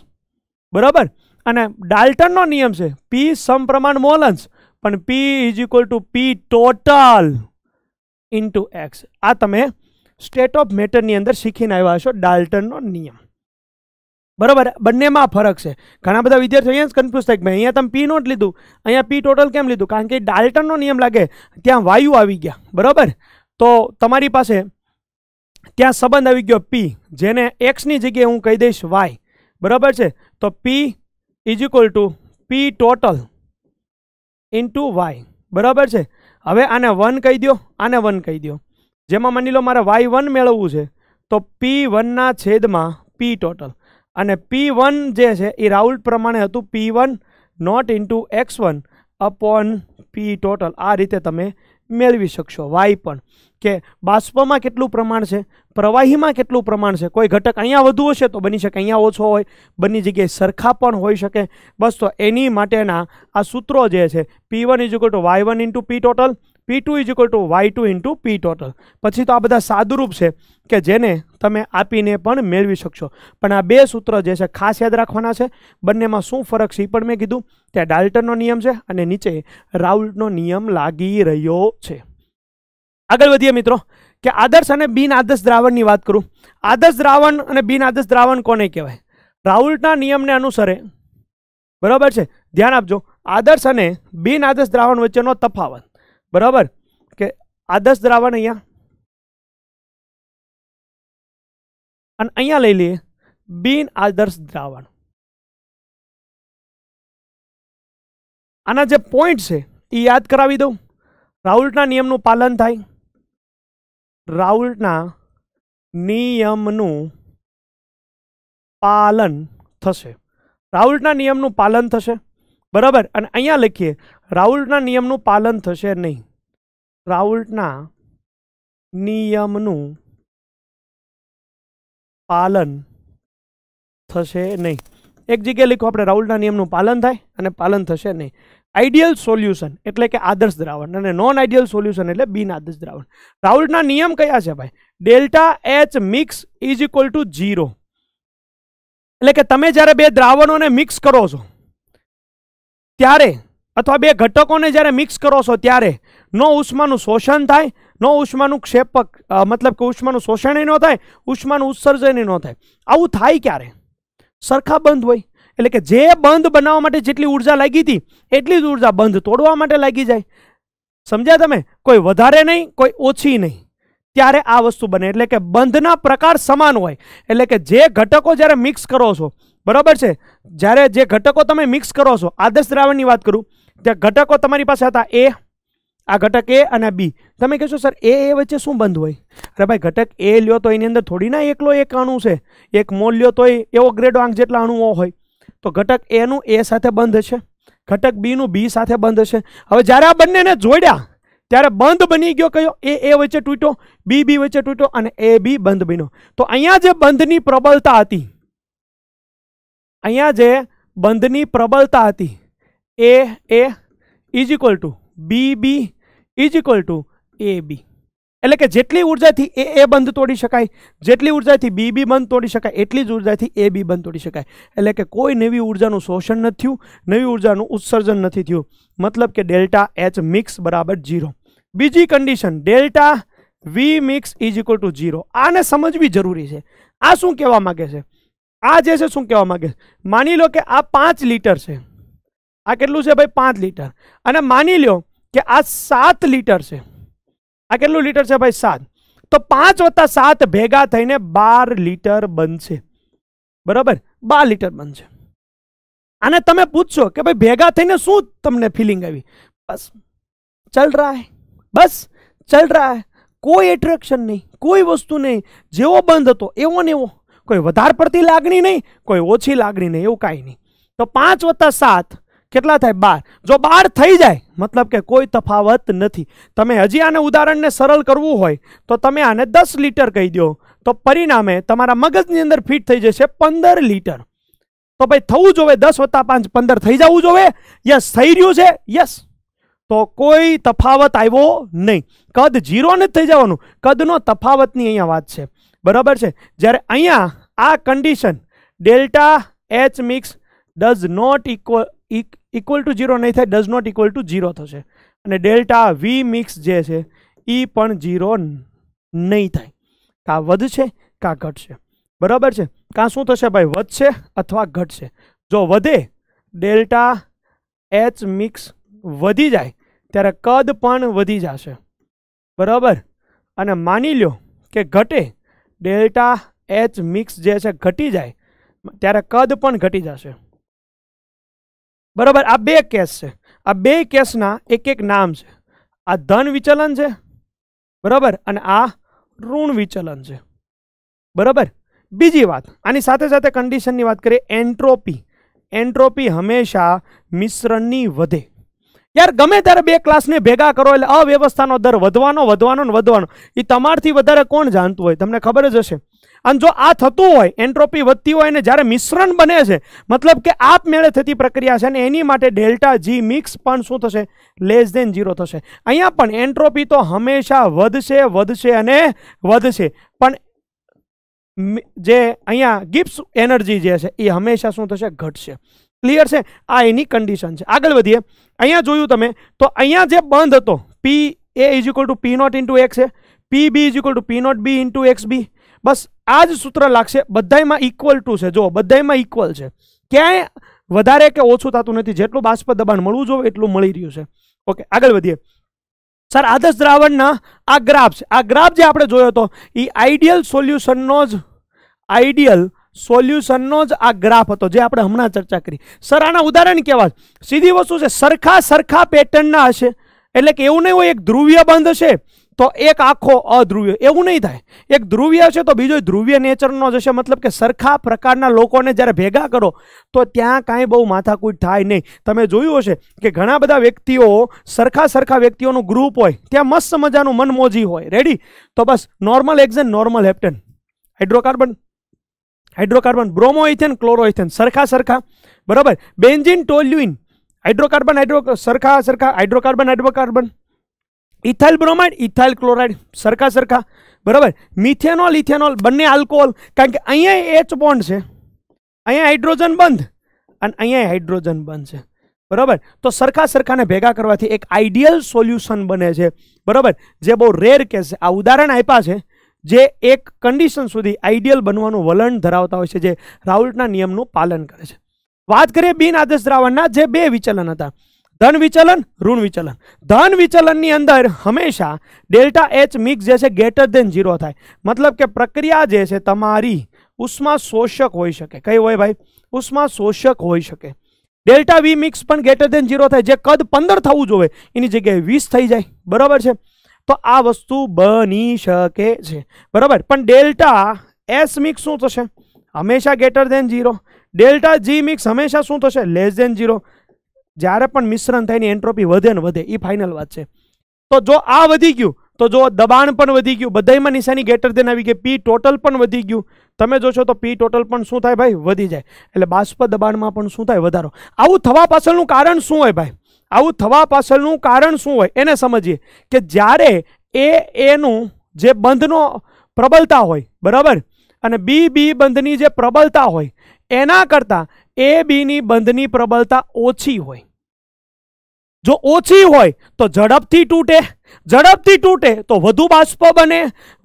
બરાબર અને ડાલ્ટનનો નિયમ છે p સમપ્રમાણ મોલન્સ પણ p = p ટોટલ * x આ તમે સ્ટેટ ઓફ મેટર ની અંદર શીખિન આવ્યા હશો ડાલ્ટનનો નિયમ बरोबर बनने में फर्क से ઘણા બધા વિદ્યાર્થીઓ એન્ઝ કન્ફ્યુઝ થાય કે ભાઈ અહીંયા તમે p નોટ લીધું અહીંયા p ટોટલ કેમ લીધું કારણ કે ડાલ્ટન નો નિયમ લાગે ત્યાં વાયુ આવી ગયા બરોબર તો તમારી પાસે ત્યાં સંબંધ આવી ગયો p જેને x ની જગ્યાએ હું કહી દઈશ y બરોબર છે તો p = p ટોટલ * y બરોબર છે હવે આને 1 કહી દયો આને 1 કહી દયો જે માં મની લો મારા y 1 મેળવવું છે તો p 1 ના છેદમાં p ટોટલ અને p1 જે છે એ રાહુલ પ્રમાણે હતું p1 not * x1 / p total આ રીતે તમે મેળવી શકશો y પણ કે બાષ્પમાં કેટલું પ્રમાણ છે પ્રવાહીમાં કેટલું પ્રમાણ છે કોઈ ઘટક અહીંયા વધુ હશે તો બની શકે અહીંયા ઓછો હોય બની જગ્યાએ સરખા પણ થઈ શકે બસ તો એની માટેના આ સૂત્રો જે છે p1 = y1 * p total p2 = y2 * p total પછી તો આ બધું સાદું રૂપ છે કે જેને તમે આપીને પણ મેળવી શકો પણ આ બે સૂત્ર જે છે ખાસ યાદ રાખવાના છે બંનેમાં શું ફરક છે એ પણ મેં કીધું કે ડાલ્ટનનો નિયમ છે અને નીચે રાઉલ્ટનો નિયમ લાગુ રહ્યો છે આગળ વધીએ મિત્રો કે આદર્શ અને બીન આદર્શ દ્રાવણની વાત करूं આદર્શ દ્રાવણ અને બીન આદર્શ દ્રાવણ કોને કહેવાય રાઉલ્ટના નિયમને અનુસરે બરાબર છે ધ્યાન આપજો આદર્શ અને બીન આદર્શ દ્રાવણ વચ્ચેનો તફાવત બરાબર કે આ દસ દ્રાવણ અહીંયા અને અહીંયા લઈ લઈએ બિન આદર્શ દ્રાવણ આના જે પોઈન્ટ છે એ યાદ કરાવી દઉં રાઉલ્ટના નિયમનું પાલન થાય રાઉલ્ટના નિયમનું પાલન થશે રાઉલ્ટના નિયમનું પાલન થશે બરાબર અને અહીંયા લખીએ રાઉલ્ટના નિયમનું પાલન થશે નહીં રાઉલ્ટના નિયમનું પાલન થશે નહીં એક જગ્યાએ લખો આપણે રાઉલ્ટના નિયમનું પાલન થાય અને પાલન થશે નહીં આઈડિયલ સોલ્યુશન એટલે કે આદર્શ દ્રાવણ અને નોન આઈડિયલ સોલ્યુશન એટલે બીન આદર્શ દ્રાવણ રાઉલ્ટના નિયમ કયા છે ભાઈ delta H mix is equal to 0 એટલે કે તમે જ્યારે બે દ્રાવણોને મિક્સ કરો છો ત્યારે અતો આ બે ઘટકોને જારે મિક્સ કરો છો ત્યારે નો ઉષ્માનું શોષણ થાય નો ઉષ્માનું ક્ષેપક મતલબ કે ઉષ્માનું શોષણ એનો થાય ઉષ્માનું ઉત્સર્જન એનો થાય આવું થાય ત્યારે સરખા બંધ હોય એટલે કે જે બંધ બનાવવા માટે જેટલી ઊર્જા લાગીતી એટલી જ ઊર્જા બંધ તોડવા માટે લાગી જાય સમજ્યા તમે કોઈ વધારે નહીં કોઈ ઓછી નહીં ત્યારે આ વસ્તુ બને એટલે કે બંધના પ્રકાર સમાન હોય એટલે કે જે ઘટકો જારે મિક્સ કરો છો બરાબર છે જારે જે ઘટકો તમે મિક્સ કરો છો આદશ દ્રાવણની વાત કરું ત્યા ઘટકો તમારી પાસે હતા A આ ઘટકે અને B તમે કહો સર A એ વચ્ચે શું બંધ હોય અરે ભાઈ ઘટક A લ્યો તો એની અંદર થોડી ના એકલો એક અણુ છે એક મોલ્યો તો એવો ગ્રેડાંક જેટલા અણુઓ હોય તો ઘટક A નું A સાથે બંધ છે ઘટક B નું B સાથે બંધ છે હવે જ્યારે આ બંનેને જોડ્યા ત્યારે બંધ બની ગયો કયો A A વચ્ચે તૂટ્યો B B વચ્ચે તૂટ્યો અને AB બંધ બન્યો તો અહીંયા જે બંધની પ્રબળતા હતી અહીંયા જે બંધની પ્રબળતા હતી a a = bb = ab એટલે કે જેટલી ઊર્જા થી aa બંધ તોડી શકાય જેટલી ઊર્જા થી bb બંધ તોડી શકાય એટલી જ ઊર્જા થી ab બંધ તોડી શકાય એટલે કે કોઈ નવી ઊર્જા નું શોષણ નથી થયું નવી ઊર્જા નું ઉત્સર્જન નથી થયું મતલબ કે ડેલ્ટા h મિક્સ = 0 બીજી કન્ડિશન ડેલ્ટા v મિક્સ = 0 આને સમજવી જરૂરી છે આ શું કહેવા માંગે છે આ જે છે શું કહેવા માંગે છે માની લો કે આ 5 લિટર છે આ કેટલું છે ભાઈ 5 લિટર અને માની લ્યો કે આ 7 લિટર છે આ કેટલું લિટર છે ભાઈ 7 તો 5 + 7 ભેગા થઈને 12 લિટર બનશે બરાબર 12 લિટર બનશે અને તમે પૂછો કે ભાઈ ભેગા થઈને શું તમને ફીલિંગ આવી બસ ચાલરા હે બસ ચાલરા હે કોઈ એટ્રેક્શન નહીં કોઈ વસ્તુ નહીં જેવો બંધ હતો એવો ને એવો કોઈ વધારે પડતી લાગણી નહીં કોઈ ઓછી લાગણી નહીં એવું કાઈ નહીં તો 5 + 7 કેટલા થાય 12 જો 12 થઈ જાય મતલબ કે કોઈ તફાવત નથી તમે હજી આને ઉદાહરણને સરળ કરવું હોય તો તમે આને 10 લિટર કહી દો તો પરિણામે તમારા મગજની અંદર ફિટ થઈ જશે 15 લિટર તો ભાઈ થઉ જ હવે 10 + 5 15 થઈ જવું જોવે યસ થઈ રહ્યું છે યસ તો કોઈ તફાવત આવ્યો નહીં કદ 0 ને થઈ જવાનું કદ નો તફાવત ની અહીંયા વાત છે બરાબર છે જ્યારે અહીંયા આ condition delta h mix does not equal e equal to 0 નઈ થાય does not equal to 0 થશે અને ડેલ્ટા v મિક્સ જે છે e પણ 0 નઈ થાય કા વધ છે કા ઘટ છે બરોબર છે કા શું થશે ભાઈ વધ છે अथवा ઘટ છે જો વધે ડેલ્ટા h મિક્સ વધી જાય ત્યારે કદ પણ વધી જશે બરોબર અને માની લો કે ઘટે ડેલ્ટા h મિક્સ જે છે ઘટી જાય ત્યારે કદ પણ ઘટી જશે बरोबर आ बे केस छे आ बे केस ना एक एक नाम छे आ धन विचलन छे बरोबर अन आ ऋण विचलन छे बरोबर બીજી વાત આની સાથે સાથે કન્ડિશનની વાત કરે એન્ટ્રોપી એન્ટ્રોપી હંમેશા મિશ્રણની વધે યાર ગમે ત્યારે બે ક્લાસને ભેગા કરો એટલે અવ્યવસ્થાનો દર વધવાનો વધવાનો ને વધવાનો ઈ તમારથી વધારે કોણ જાણતું હોય તમને ખબર જ હશે અનજો આ થતો હોય એન્ટ્રોપી વધતી હોય અને જ્યારે મિશ્રણ બને છે મતલબ કે આપમેળે થતી પ્રક્રિયા છે અને એની માટે ડેલ્ટા જી મિક્સ પણ શું થશે લેસ ધેન 0 થશે અહીંયા પણ એન્ટ્રોપી તો હંમેશા વધશે વધશે અને વધશે પણ જે અહીંયા ગિપ્સ એનર્જી જે છે એ હંમેશા શું થશે ઘટશે ક્લિયર છે આ એની કન્ડિશન છે આગળ વધીએ અહીંયા જોયું તમે તો અહીંયા જે બંધ હતો PA = P0 * x છે PB = P0B * XB બસ આ જ સૂત્ર લાગશે બધાયમાં ઇક્વલ ટુ છે જો બધાયમાં ઇક્વલ છે ક્યાંય વધારે કે ઓછું થતું નથી જેટલું બાષ્પ દબાણ મળવું જોઈએ એટલું મળી રહ્યું છે ઓકે આગળ વધીએ સર આદર્શ દ્રાવણના આ ગ્રાફ છે આ ગ્રાફ જે આપણે જોયો હતો એ આઈડિયલ સોલ્યુશનનો જ આઈડિયલ સોલ્યુશનનો જ આ ગ્રાફ હતો જે આપણે હમણાં ચર્ચા કરી સર આના ઉદાહરણ કેવા સીધી વસ્તુ છે સરખા સરખા પેટર્નના હશે એટલે કે એવું નહીં હોય એક ધ્રુવ્ય બંધ છે તો એક આંખો અધ્રુવ્ય એવું નઈ થાય એક ધ્રુવ્ય છે તો બીજો ધ્રુવ્ય નેચરનો જ છે મતલબ કે સરખા પ્રકારના લોકોને જ્યારે ભેગા કરો તો ત્યાં કાઈ બહુ માથાકૂટ થાય નહીં તમે જોયું હશે કે ઘણા બધા વ્યક્તિઓ સરખા સરખા વ્યક્તિઓનો ગ્રુપ હોય ત્યાં મસ્સા મજાનું મન મોજી હોય રેડી તો બસ normal hexane normal heptane hydrocarbon hydrocarbon bromoethane chloroethane સરખા સરખા બરાબર બેન્ઝિન ટોલ્યુઈન હાઇડ્રોકાર્બન હાઇડ્રો સરખા સરખા hydrocarbon hydrocarbon ethyl bromide ethyl chloride સરખા સરખા બરાબર મિથેનોલ ઇથેનોલ બંને આલ્કોહોલ કારણ કે અહીંયા એચ બોન્ડ છે અહીંયા હાઇડ્રોજન બંધ અને અહીંયા હાઇડ્રોજન બંધ છે બરાબર તો સરખા સરખાને ભેગા કરવાથી એક આઈડિયલ સોલ્યુશન બને છે બરાબર જે બહુ રેર કેસ છે આ ઉદાહરણ આપ્યા છે જે એક કન્ડિશન સુધી આઈડિયલ બનવાનું વલણ ધરાવતા હોય છે જે રાઉલ્ટના નિયમનું પાલન કરે છે વાત કરીએ બિન આદર્શ દ્રાવણના જે બે વિચલન હતા धन विचलन ऋण विचलन धन विचलन अंदर हमेशा डेल्टा एच मिक्स जैसे ग्रेटर देन जीरो थे मतलब के प्रक्रिया जैसे तमारी उष्मा शोषक हो सके कई हो भाई उष्मा शोषक हो सके delta V mix greater than zero थे जो कद पंदर थव जो है जगह वीस थी जाए बराबर है तो आ वस्तु बनी सके बराबर डेल्टा एस मिक्स शू हमेशा greater than zero delta G mix हमेशा शू लेस देन जीरो જ્યારે પણ મિશ્રણ થઈની એન્ટ્રોપી વધેન વધે ઈ ફાઈનલ વાત છે તો જો આ વધી ગયું તો જો દબાણ પણ વધી ગયું બધાઈમાં નિશાની ગ્રેટર ધેન આવી ગઈ પી ટોટલ પણ વધી ગયું તમે જોજો તો પી ટોટલ પણ શું થાય ભાઈ વધી જાય એટલે બાષ્પ દબાણમાં પણ શું થાય વધારો આ ઊ થવા પાછળનું કારણ શું હોય ભાઈ આ ઊ થવા પાછળનું કારણ શું હોય એને સમજીએ કે જ્યારે એ એ નું જે બંધનો પ્રબળતા હોય બરાબર અને બી બી બંધની જે પ્રબળતા હોય એના કરતા એબી ની બંધની પ્રબળતા ઓછી હોય જો ઓછી હોય તો ઝડપથી તૂટે ઝડપથી તૂટે તો વધુ બાષ્પો બને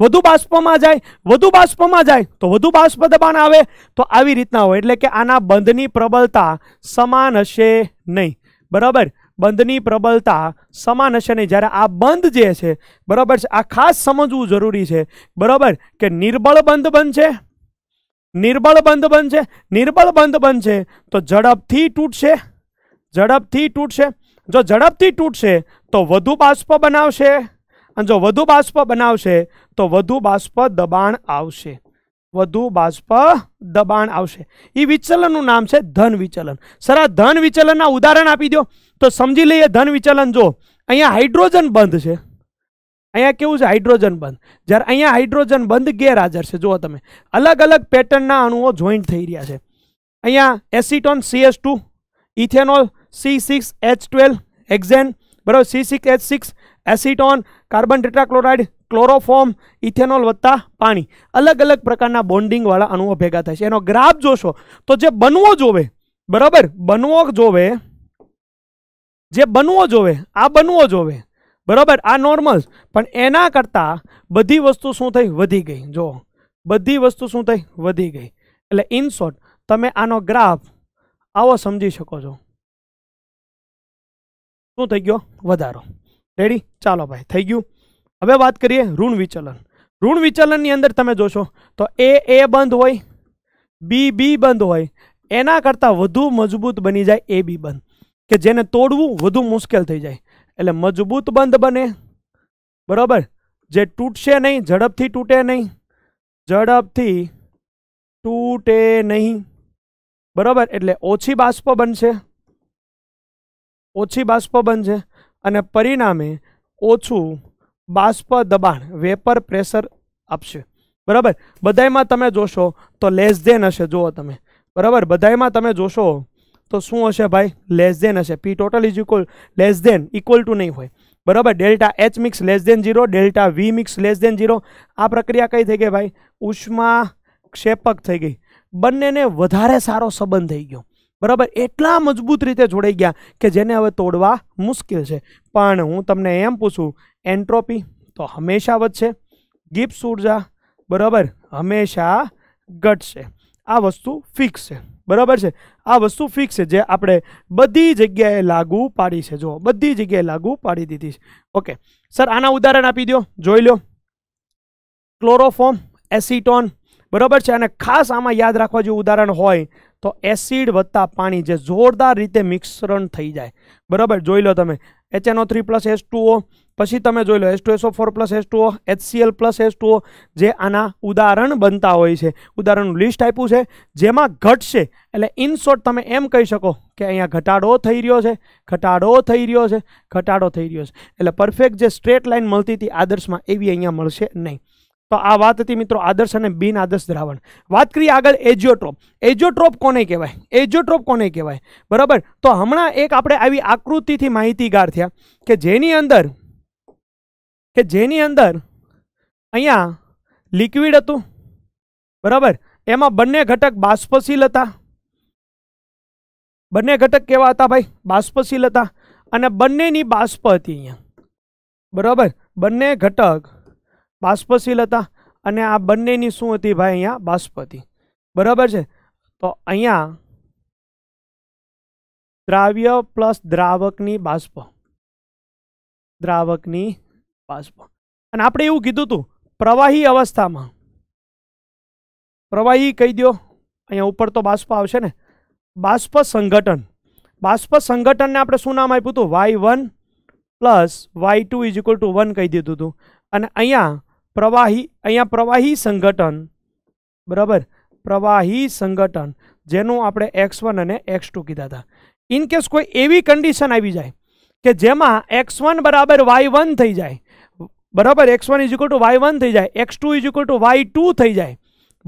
વધુ બાષ્પોમાં જાય વધુ બાષ્પોમાં જાય તો વધુ બાષ્પ દબાણ આવે તો આવી રીતના હોય એટલે કે આના બંધની પ્રબળતા સમાન હશે નહીં બરાબર બંધની પ્રબળતા સમાન હશે નહીં જ્યારે આ બંધ જે છે બરાબર છે આ ખાસ સમજવું જરૂરી છે બરાબર કે નિર્બળ બંધ બનશે નિર્બળ બંધ બનશે નિર્બળ બંધ બનશે તો ઝડપથી તૂટશે ઝડપથી તૂટશે જો ઝડપથી તૂટશે તો વધુ બાષ્પ બનાવશે અને જો વધુ બાષ્પ બનાવશે તો વધુ બાષ્પ દબાણ આવશે વધુ બાષ્પ દબાણ આવશે એ વિચલનનું નામ છે ધન વિચલન સર આ ધન વિચલનના ઉદાહરણ આપી દો તો સમજી લઈએ ધન વિચલન જો અહીંયા હાઇડ્રોજન બંધ છે અહીંયા કેવું છે હાઇડ્રોજન બંધ જર અહીંયા હાઇડ્રોજન બંધ કે રાજર છે જોવો તમે અલગ અલગ પેટર્ન ના અણુઓ જોઈન્ટ થઈ રહ્યા છે અહીંયા acetone CH2 ethanol C6H12 hexane બરોબર C6H6 acetone carbon tetrachloride chloroform ethanol વત્તા પાણી અલગ અલગ પ્રકારના બોન્ડિંગ વાળા અણુઓ ભેગા થાય છે એનો ગ્રાફ જોજો તો જે બનવો જોવે બરાબર બનવો જોવે જે બનવો જોવે આ બનવો જોવે બરાબર અનોર્મલ પણ એના કરતા બધી વસ્તુ શું થઈ વધી ગઈ જો બધી વસ્તુ શું થઈ વધી ગઈ એટલે ઇન શોર્ટ તમે આનો graph આવો સમજી શકો છો શું થઈ ગયો વધારો રેડી ચાલો ભાઈ થઈ ગયો હવે વાત કરીએ ઋણ વિચલન ઋણ વિચલન ની અંદર તમે જોશો તો એ એ બંધ હોય બી બી બંધ હોય એના કરતા વધુ મજબૂત બની જાય એબી બંધ કે જેને તોડવું વધુ મુશ્કેલ થઈ જાય એટલે મજબૂત બંધ બને બરાબર જે તૂટશે નહીં ઝડપથી તૂટે નહીં ઝડપથી તૂટે નહીં બરાબર એટલે ઓછી બાષ્પ બનશે ઓછી બાષ્પ બનશે અને પરિણામે ઓછું બાષ્પ દબાણ વેપર પ્રેશર આપશે બરાબર બધાયમાં તમે જોશો તો લેસ ધેન હશે જુઓ તમે બરાબર બધાયમાં તમે જોશો તો શું હશે ભાઈ લેસ દેન હશે P total is equal less than equal to નહીં હોય બરાબર delta H mix less than zero delta V mix less than zero આ પ્રક્રિયા કઈ થઈ ગઈ ભાઈ ઉષ્મા ક્ષેપક થઈ ગઈ બંનેને વધારે સારો સંબંધ થઈ ગયો બરાબર એટલા મજબૂત રીતે જોડાઈ ગયા કે જેને હવે તોડવા મુશ્કેલ છે પણ હું તમને એમ પૂછું એન્ટ્રોપી તો હંમેશા વધશે ગિપ્સ ઉર્જા બરાબર હંમેશા ઘટશે આ વસ્તુ ફિક્સ છે બરાબર છે આ વસ્તુ ફિક્સ છે જે આપણે બધી જગ્યાએ લાગુ પડી છે જો બધી જગ્યાએ લાગુ પડી દીધી છે ઓકે સર આના ઉદાહરણ આપી દો જોઈ લો ક્લોરોફોર્મ એસીટોન બરાબર છે અને ખાસ આમાં યાદ રાખવા જેવું ઉદાહરણ હોય તો એસિડ વત્તા પાણી જે જોરદાર રીતે મિશ્રણ થઈ જાય બરાબર જોઈ લો તમે HNO3 + H2O પછી તમે જોઈ લો H2SO4 + H2O HCl + H2 જે આના ઉદાહરણ બનતા હોય છે ઉદાહરણની લિસ્ટ આપ્યું છે જેમાં ઘટશે એટલે ઇનશોટ તમે એમ કહી શકો કે અહીંયા ઘટાડો થઈ રહ્યો છે ઘટાડો થઈ રહ્યો છે ઘટાડો થઈ રહ્યો છે એટલે પરફેક્ટ જે સ્ટ્રેટ લાઇન મળતી હતી આદર્શમાં એવી અહીંયા મળશે નહીં તો આ વાત હતી મિત્રો આદર્શ અને બીન આદર્શ દ્રાવણ વાત કરીએ આગળ એઝીઓટ્રોપ એઝીઓટ્રોપ કોને કહેવાય એઝીઓટ્રોપ કોને કહેવાય બરાબર તો હમણા એક આપણે આવી આકૃતિથી માહિતી ગાર થ્યા કે જેની અંદર કે જે ની અંદર અહિયાં લિક્વિડ હતું બરાબર એમાં બનنے ઘટક બાષ્પશીલ હતા બનنے ઘટક કેવા હતા ભાઈ બાષ્પશીલ હતા અને બનનેની બાષ્પ હતી અહિયાં બરાબર બનને ઘટક બાષ્પશીલ હતા અને આ બનનેની શું હતી ભાઈ અહિયાં બાષ્પ હતી બરાબર છે તો અહિયાં દ્રાવ્ય + દ્રાવક ની બાષ્પ દ્રાવક ની બાષ્પ અને આપણે એવું કીધુંતું પ્રવાહી અવસ્થામાં પ્રવાહી કહી દયો અહીંયા ઉપર તો બાષ્પ આવશે ને બાષ્પસંગઠન બાષ્પસંગઠનને આપણે શું નામ આપ્યું તો y1 + y2 = 1 કહી દેતુંતું અને અહીંયા પ્રવાહી અહીંયા પ્રવાહી સંગઠન બરાબર પ્રવાહી સંગઠન જેનું આપણે x1 અને x2 કીધાતા ઇન કેસ કોઈ એવી કન્ડિશન આવી જાય કે જેમાં x1 = y1 થઈ જાય બરાબર X one is equal to Y one થઈ જાય X two is equal to Y two થઈ જાય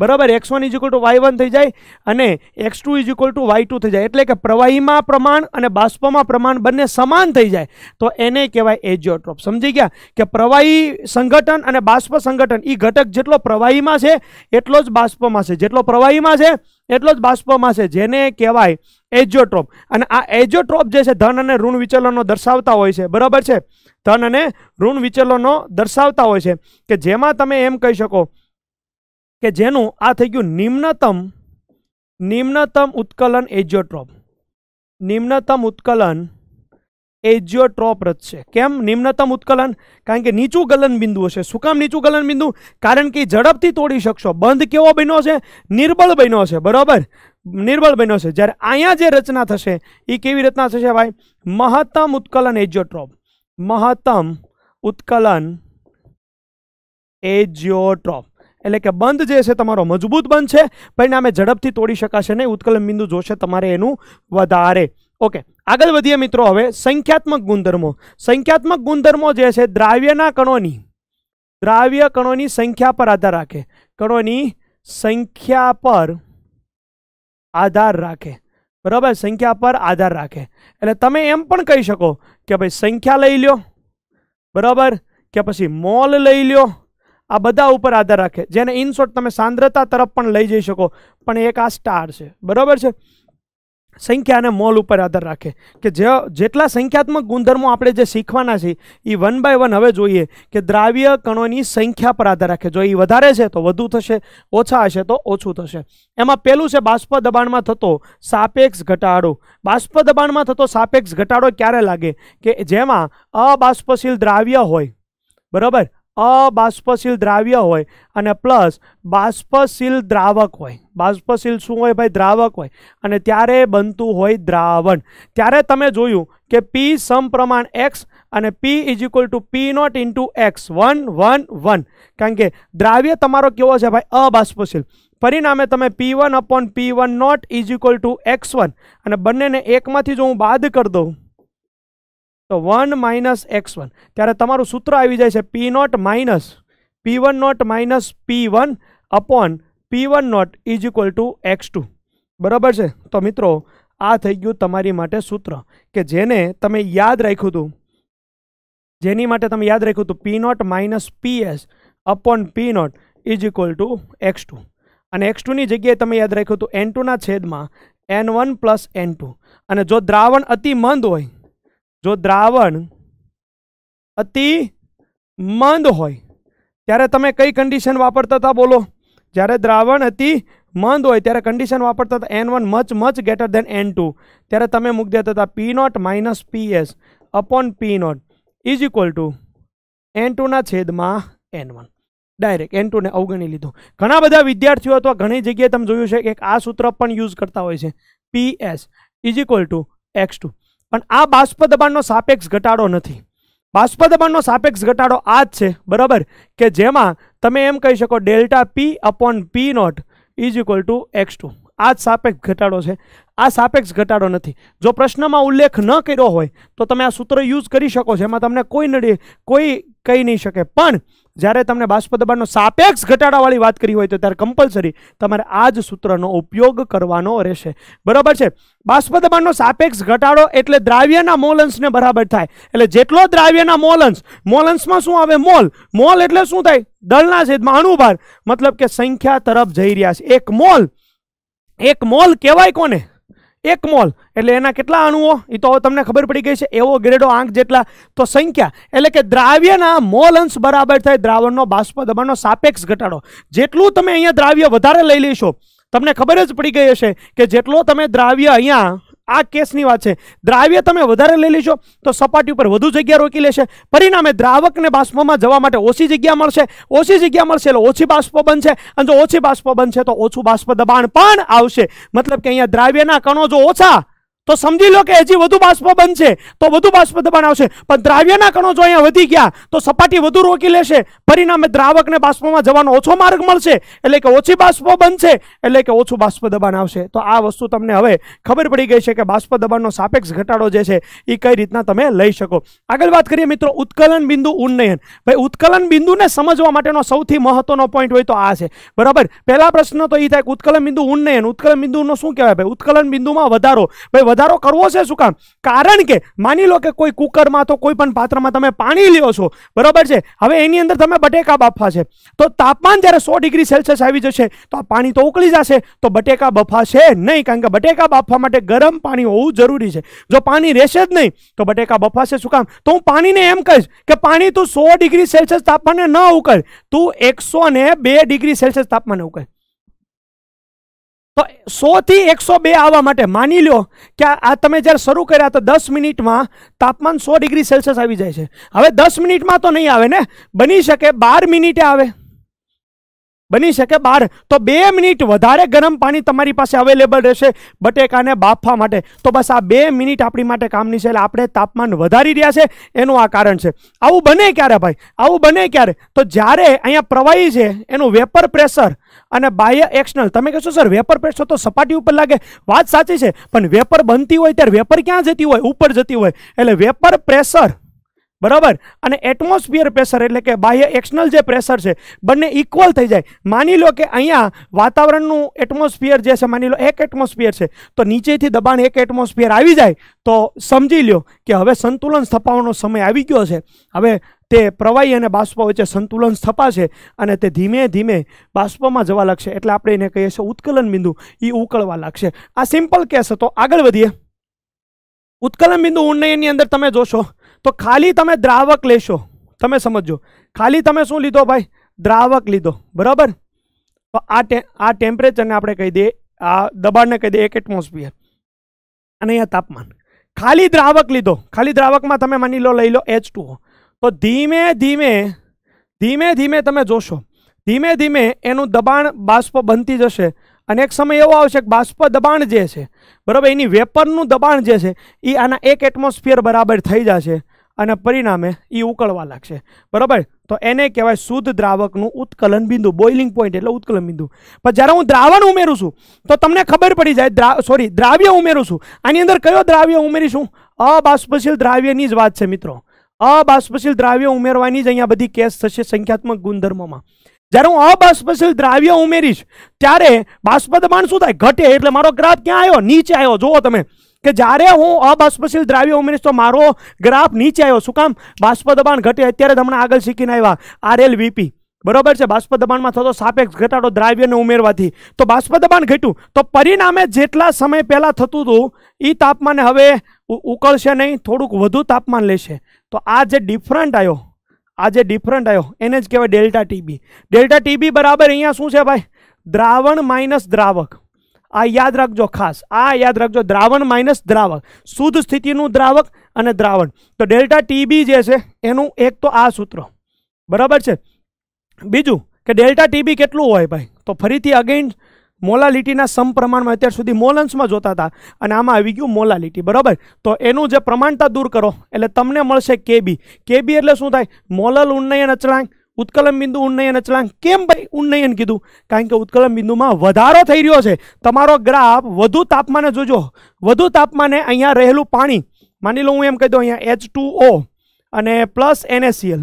બરાબર X one is equal to Y one થઈ જાય અને X two is equal to Y two થઈ જાય એટલે કે પ્રવાહીમાં પ્રમાણ અને બાષ્પમાં પ્રમાણ બંને સમાન થઈ જાય તો એને કહેવાય એજિયોટ્રોપ સમજી ગયા કે પ્રવાહી સંગઠન અને બાષ્પ સંગઠન એ ઘટક જેટલો પ્રવાહીમાં છે એટલો જ બાષ્પમાં છે જેટલો પ્રવાહીમાં છે એટલો જ બાષ્પમાં છે જેને કહેવાય એજિયોટ્રોપ અને આ એજિયોટ્રોપ જે છે ધન અને ઋણ વિચલનો દર્શાવતા હોય છે બરાબર છે ધન અને ઋણ વિચલનો દર્શાવતા હોય છે કે જેમાં તમે એમ કહી શકો કે જેનું આ થઈ ગયું નિમ્નતમ નિમ્નતમ ઉત્કલન એજિયોટ્રોપ નિમ્નતમ ઉત્કલન એજિયોટ્રોપ રચશે કેમ નિમ્નતમ ઉત્કલન કારણ કે નીચું ગલન ગલનબિંદુ હશે શું કામ નીચું ગલન બિંદુ કારણ કે ઝડપથી તોડી શકશો બંધ કેવો બન્યો છે નિર્બળ બન્યો છે બરાબર નિર્બળ બન્યો છે જ્યારે અહીંયા જે રચના થશે એ કેવી રચના થશે ભાઈ મહત્તમ ઉત્કલન એજિયોટ્રોપ મહત્તમ ઉત્કલન એજિયોટ્રોપ એટલે કે બંધ જે છે તમારો મજબૂત બંધ છે પરિણામે ઝડપથી તોડી શકાશે નહીં ઉત્કલન બિંદુ જોશે તમારે એનું વધારે ઓકે આગળ વધીએ મિત્રો હવે સંખ્યાત્મક ગુણધર્મો સંખ્યાત્મક ગુણધર્મો જે છે દ્રાવ્યના કણોની દ્રાવ્ય કણોની સંખ્યા પર આધાર રાખે કણોની સંખ્યા પર આધાર રાખે बराबर संख्या पर आधार रखे એટલે તમે m પણ કહી શકો કે ભાઈ સંખ્યા લઈ લો બરાબર કે પછી મોલ લઈ લો આ બધા ઉપર આધાર રાખે જેને ઇનશોર્ટ તમે સાંદ્રતા તરફ પણ લઈ જઈ શકો પણ એક આ સ્ટાર છે બરાબર છે સંખ્યાના મોલ ઉપર આધાર રાખે કે જેટલા સંખ્યાત્મક ગુણધર્મો આપણે જે શીખવાના છે એ 1 બાય 1 હવે જોઈએ કે દ્રાવ્ય કણોની સંખ્યા પર આધાર રાખે જો એ વધારે છે તો વધુ થશે ઓછું છે તો ઓછું થશે એમાં પહેલું છે બાષ્પ દબાણ માં થતો સાપેક્ષ ઘટાડો બાષ્પ દબાણ માં થતો સાપેક્ષ ઘટાડો ક્યારે લાગે કે જેમાં અબાષ્પશીલ દ્રાવ્ય હોય બરાબર અ બાષ્પશીલ દ્રાવ્ય હોય અને પ્લસ બાષ્પશીલ દ્રાવક હોય બાષ્પશીલ શું હોય ભાઈ દ્રાવક હોય અને ત્યારે બનતું હોય દ્રાવણ ત્યારે તમે જોયું કે પી સમપ્રમાણ x અને પી = પી નોટ * x 1 1 1 કારણ કે દ્રાવ્ય તમારો કેવો છે ભાઈ અબાષ્પશીલ પરિણામે તમે પી1 / પી1 નોટ = x1 અને બંનેને એકમાંથી જો હું બાદ કર દો તો વન માઇનસ એક્સ વન ત્યારે તમારું સૂત્ર આવી જાય છે P nought minus P one nought minus P one upon P one nought is equal to X two બરાબર છે તો મિત્રો આ થઈ ગયું તમારી માટે સૂત્ર કે જેને તમે યાદ રાખ્યું હતું જેની માટે તમે યાદ રાખ્યું હતું P nought minus P S upon P nought is equal to X two અને એક્સ ટુની જગ્યાએ તમે યાદ રાખ્યું હતું એન ટુના છેદમાં N one plus N two અને જો દ્રાવણ અતિ મંદ હોય જો દ્રાવણ અતિ મંદ હોય ત્યારે તમે કઈ કન્ડિશન વાપરતા હતા બોલો જ્યારે દ્રાવણ અતિ મંદ હોય ત્યારે કન્ડિશન વાપરતા હતા n1 much much greater than n2 ત્યારે તમે મુક દેતા હતા p0 - ps / p0 = n2 ના છેદમાં n1 ડાયરેક્ટ n2 ને અવગણી લીધો ઘણા બધા વિદ્યાર્થીઓ તો ઘણી જગ્યાએ તમે જોયું હશે કે આ સૂત્ર પણ યુઝ કરતા હોય છે ps = x2 પણ આ બાષ્પ દબાણનો સાપેક્ષ ઘટાડો નથી બાષ્પ દબાણનો સાપેક્ષ ઘટાડો આ જ છે બરાબર કે જેમાં તમે એમ કહી શકો delta P upon P nought is equal to X two આ જ સાપેક્ષ ઘટાડો છે આ સાપેક્ષ ઘટાડો નથી જો પ્રશ્નમાં ઉલ્લેખ ન કર્યો હોય તો તમે આ સૂત્ર યુઝ કરી શકો છો એમાં તમને કોઈ નડી કોઈ કહી નહીં શકે પણ જ્યારે તમને બાષ્પ દબાણનો સાપેક્ષ ઘટાડાવાળી વાત કરી હોય તો ત્યારે કમ્પલસરી તમારે આ જ સૂત્રનો ઉપયોગ કરવાનો રહેશે બરાબર છે બાષ્પ દબાણનો સાપેક્ષ ઘટાડો એટલે દ્રાવ્યના મોલન્સને બરાબર થાય એટલે જેટલો દ્રાવ્યના મોલન્સ મોલન્સમાં શું આવે મોલ મોલ એટલે શું થાય દળના છેદમાં અણુભાર મતલબ કે સંખ્યા તરફ જઈ રહ્યા છે એક મોલ એક મોલ કહેવાય કોને એક મોલ એટલે એના કેટલા અણુઓ એ તો તમને ખબર પડી ગઈ છે એવો ગ્રેડો આંક જેટલા તો સંખ્યા એટલે કે દ્રાવ્યના મોલ અંશ બરાબર થાય દ્રાવણનો બાષ્પ દબાણનો સાપેક્ષ ઘટાડો જેટલું તમે અહીંયા દ્રાવ્ય વધારે લઈ લેશો તમને ખબર જ પડી ગઈ હશે કે જેટલો તમે દ્રાવ્ય અહીંયા આ કેસની વાત છે દ્રાવ્ય તમે વધારે લઈ લેશો તો સપાટી ઉપર વધુ જગ્યા રોકી લેશે પરિણામે દ્રાવકને બાષ્પમાં જવા માટે ઓછી જગ્યા મળશે ઓછી જગ્યા મળશે એટલે ઓછી બાષ્પ બનશે અને જો ઓછી બાષ્પ બનશે તો ઓછું બાષ્પ દબાણ પણ આવશે મતલબ કે અહીંયા દ્રાવ્યના કણો જો ઓછા તો સમજી લો કે અહીં વધુ બાષ્પો બનશે તો વધુ બાષ્પ દબાણ આવશે પણ દ્રાવ્યના કણો જો અહીં વધી ગયા તો સપાટી વધુ રોકી લેશે પરિણામે દ્રાવકને બાષ્પમાં જવાનો ઓછો માર્ગ મળશે એટલે કે ઓછી બાષ્પો બનશે એટલે કે ઓછું બાષ્પ દબાણ આવશે તો આ વસ્તુ તમને હવે ખબર પડી ગઈ છે કે બાષ્પ દબાણનો સાપેક્ષ ઘટાડો જે છે એ કઈ રીતના તમે લઈ શકો આગળ વાત કરીએ મિત્રો ઉત્કલન બિંદુ ઉન્નયન ભાઈ ઉત્કલન બિંદુને સમજવા માટેનો સૌથી મહત્વનો પોઈન્ટ હોય તો આ છે બરાબર પહેલો પ્રશ્ન તો એ થાય કે ઉત્કલન બિંદુ ઉન્નયન ઉત્કલન બિંદુનો શું કહેવાય ભાઈ ઉત્કલન બિંદુમાં વધારો ભાઈ دارو کروเช সু کام কারণ কে মানি লো কে કોઈ 쿠કર માં તો કોઈ પણ પાત્ર માં તમે પાણી લ્યો છો બરોબર છે હવે એની અંદર તમે બટેકા બાફવા છે તો તાપમાન જ્યારે 100 ડિગ્રી સેલ્સિયસ આવી જશે તો પાણી તો ઉકળી જશે તો બટેકા બફાશે નહીં કારણ કે બટેકા બાફવા માટે ગરમ પાણી હોવું જરૂરી છે જો પાણી રહેશે જ નહીં તો બટેકા બફાશે શું કામ તો હું પાણીને એમ કહીશ કે પાણી તું 100 ડિગ્રી સેલ્સિયસ તાપમાનને ન ઉકળ તું 102 ડિગ્રી સેલ્સિયસ તાપમાન ઉકળ 100 થી 102 આવવા માટે માની લો કે આ તમે જ્યારે શરૂ કર્યા તો 10 મિનિટમાં તાપમાન 100 ડિગ્રી સેલ્સિયસ આવી જાય છે હવે 10 મિનિટમાં તો નહીં આવે ને બની શકે 12 મિનિટે આવે બની શકે બાદ તો 2 મિનિટ વધારે ગરમ પાણી તમારી પાસે अवेलेबल રહેશે બટેકાને બાફવા માટે તો બસ આ 2 મિનિટ આપડી માટે કામની છે એટલે આપણે તાપમાન વધારી રહ્યા છે એનું આ કારણ છે આવું બને કેમ રે ભાઈ આવું બને કેમ તો જારે અહીંયા પ્રવાહ છે એનું વેપર પ્રેશર અને બાયર એક્શનલ તમે કહો સર વેપર પેસો તો સપાટી ઉપર લાગે વાત સાચી છે પણ વેપર બનતી હોય ત્યારે વેપર ક્યાં જતી હોય ઉપર જતી હોય એટલે વેપર પ્રેશર બરાબર અને એટમોસ્ફિયર પ્રેશર એટલે કે બાહ્ય એક્સટર્નલ જે પ્રેશર છે બંને ઇક્વલ થઈ જાય માની લો કે અહીંયા વાતાવરણનું એટમોસ્ફિયર જે છે માની લો એક એટમોસ્ફિયર છે તો નીચેથી દબાણ એક એટમોસ્ફિયર આવી જાય તો સમજી લો કે હવે સંતુલન સ્થપાવવાનો સમય આવી ગયો છે હવે તે પ્રવાહી અને બાષ્પ વચ્ચે સંતુલન સ્થપાશે અને તે ધીમે ધીમે બાષ્પમાં જવા લાગશે એટલે આપણે એને કહીએ છીએ ઉત્કલન બિંદુ એ ઉકળવા લાગશે આ સિમ્પલ કેસ હતો આગળ વધીએ ઉત્કલન બિંદુ ઉન્નયનની અંદર તમે જોશો તો ખાલી તમે દ્રાવક લેશો તમે સમજો ખાલી તમે શું લીધો ભાઈ દ્રાવક લીધો બરાબર તો આ આ ટેમ્પરેચર ને આપણે કહી દે આ દબાણ ને કહી દે 1 એટમોસ્ફિયર અને આ તાપમાન ખાલી દ્રાવક લીધો ખાલી દ્રાવક માં તમે મનીલો લઈ લો H2O તો ધીમે ધીમે ધીમે ધીમે તમે જોશો ધીમે ધીમે એનું દબાણ બાષ્પ બનતી જશે અને એક સમય એવું આવશે કે બાષ્પ દબાણ જે છે બરાબર એની વેપર નું દબાણ જે છે એ આના 1 એટમોસ્ફિયર બરાબર થઈ જશે અને પરિણામે ઈ ઉકળવા લાગે બરાબર તો એને કહેવાય શુદ્ધ દ્રાવક નું ઉત્કલન બિંદુ બોઇલિંગ પોઈન્ટ એટલે ઉત્કલન બિંદુ પણ જ્યારે હું દ્રાવણ ઉમેરું છું તો તમને ખબર પડી જાય સોરી દ્રાવ્ય ઉમેરું છું આની અંદર કયો દ્રાવ્ય ઉમેરીશ હું અબાષ્પશીલ દ્રાવ્ય ની જ વાત છે મિત્રો અબાષ્પશીલ દ્રાવ્ય ઉમેરવાની જ અહીંયા બધી કેસ્ થશે સંખ્યાત્મક ગુણધર્મોમાં જ્યારે હું અબાષ્પશીલ દ્રાવ્ય ઉમેરીશ ત્યારે બાષ્પ દબાણ શું થાય ઘટે એટલે મારો graph ક્યાં આવ્યો નીચે આવ્યો જોવો તમે કે જા રહે હું આ બાષ્પશીલ દ્રાવ્ય ઉમેસ્તો મારો graph નીચે આયો સુકમ બાષ્પ દબાણ ઘટે એટલે આપણે હમણા આગળ શીખીને આવ્યા આર એલ વી પી બરોબર છે બાષ્પ દબાણ માં થતો સાપેક્ષ ઘટાડો દ્રાવ્યને ઉમેરવાથી તો બાષ્પ દબાણ ઘટ્યું તો પરિણામે જેટલા સમય પહેલા થતું તો ઈ તાપમાને હવે ઉકળશે નહીં થોડુંક વધુ તાપમાન લેશે તો આ જે ડિફરન્ટ આ જે ડિફરન્ટ આને જ કહેવાય delta T B delta T B બરાબર અહીંયા શું છે ભાઈ દ્રાવણ માઈનસ દ્રાવક આ યાદ રાખજો ખાસ આ યાદ રાખજો દ્રાવણ માઈનસ દ્રાવક શુદ્ધ સ્થિતિનું દ્રાવક અને દ્રાવણ તો ડેલ્ટા ટીબી જે છે એનું એક તો આ સૂત્ર બરાબર છે બીજું કે ડેલ્ટા ટીબી કેટલું હોય ભાઈ તો ફરીથી અગેન મોલાલિટીના સમપ્રમાણમાં અત્યાર સુધી મોલનસમાં જોતા હતા અને આમાં આવી ગયું મોલાલિટી બરાબર તો એનું જે પ્રમાણતા દૂર કરો એટલે તમને મળશે KB KB એટલે શું થાય મોલલ ઊન્નાયન અચળાંક ઉત્કલન બિંદુ ઉન્નયન ચલન કેમ ભાઈ ઉન્નયન કીધું કારણ કે ઉત્કલન બિંદુ માં વધારો થઈ રહ્યો છે તમારો ગ્રાફ વધુ તાપમાને જોજો વધુ તાપમાને અહીંયા રહેલું પાણી માની લો હું એમ કહી દઉં અહીંયા H2O અને + NaCl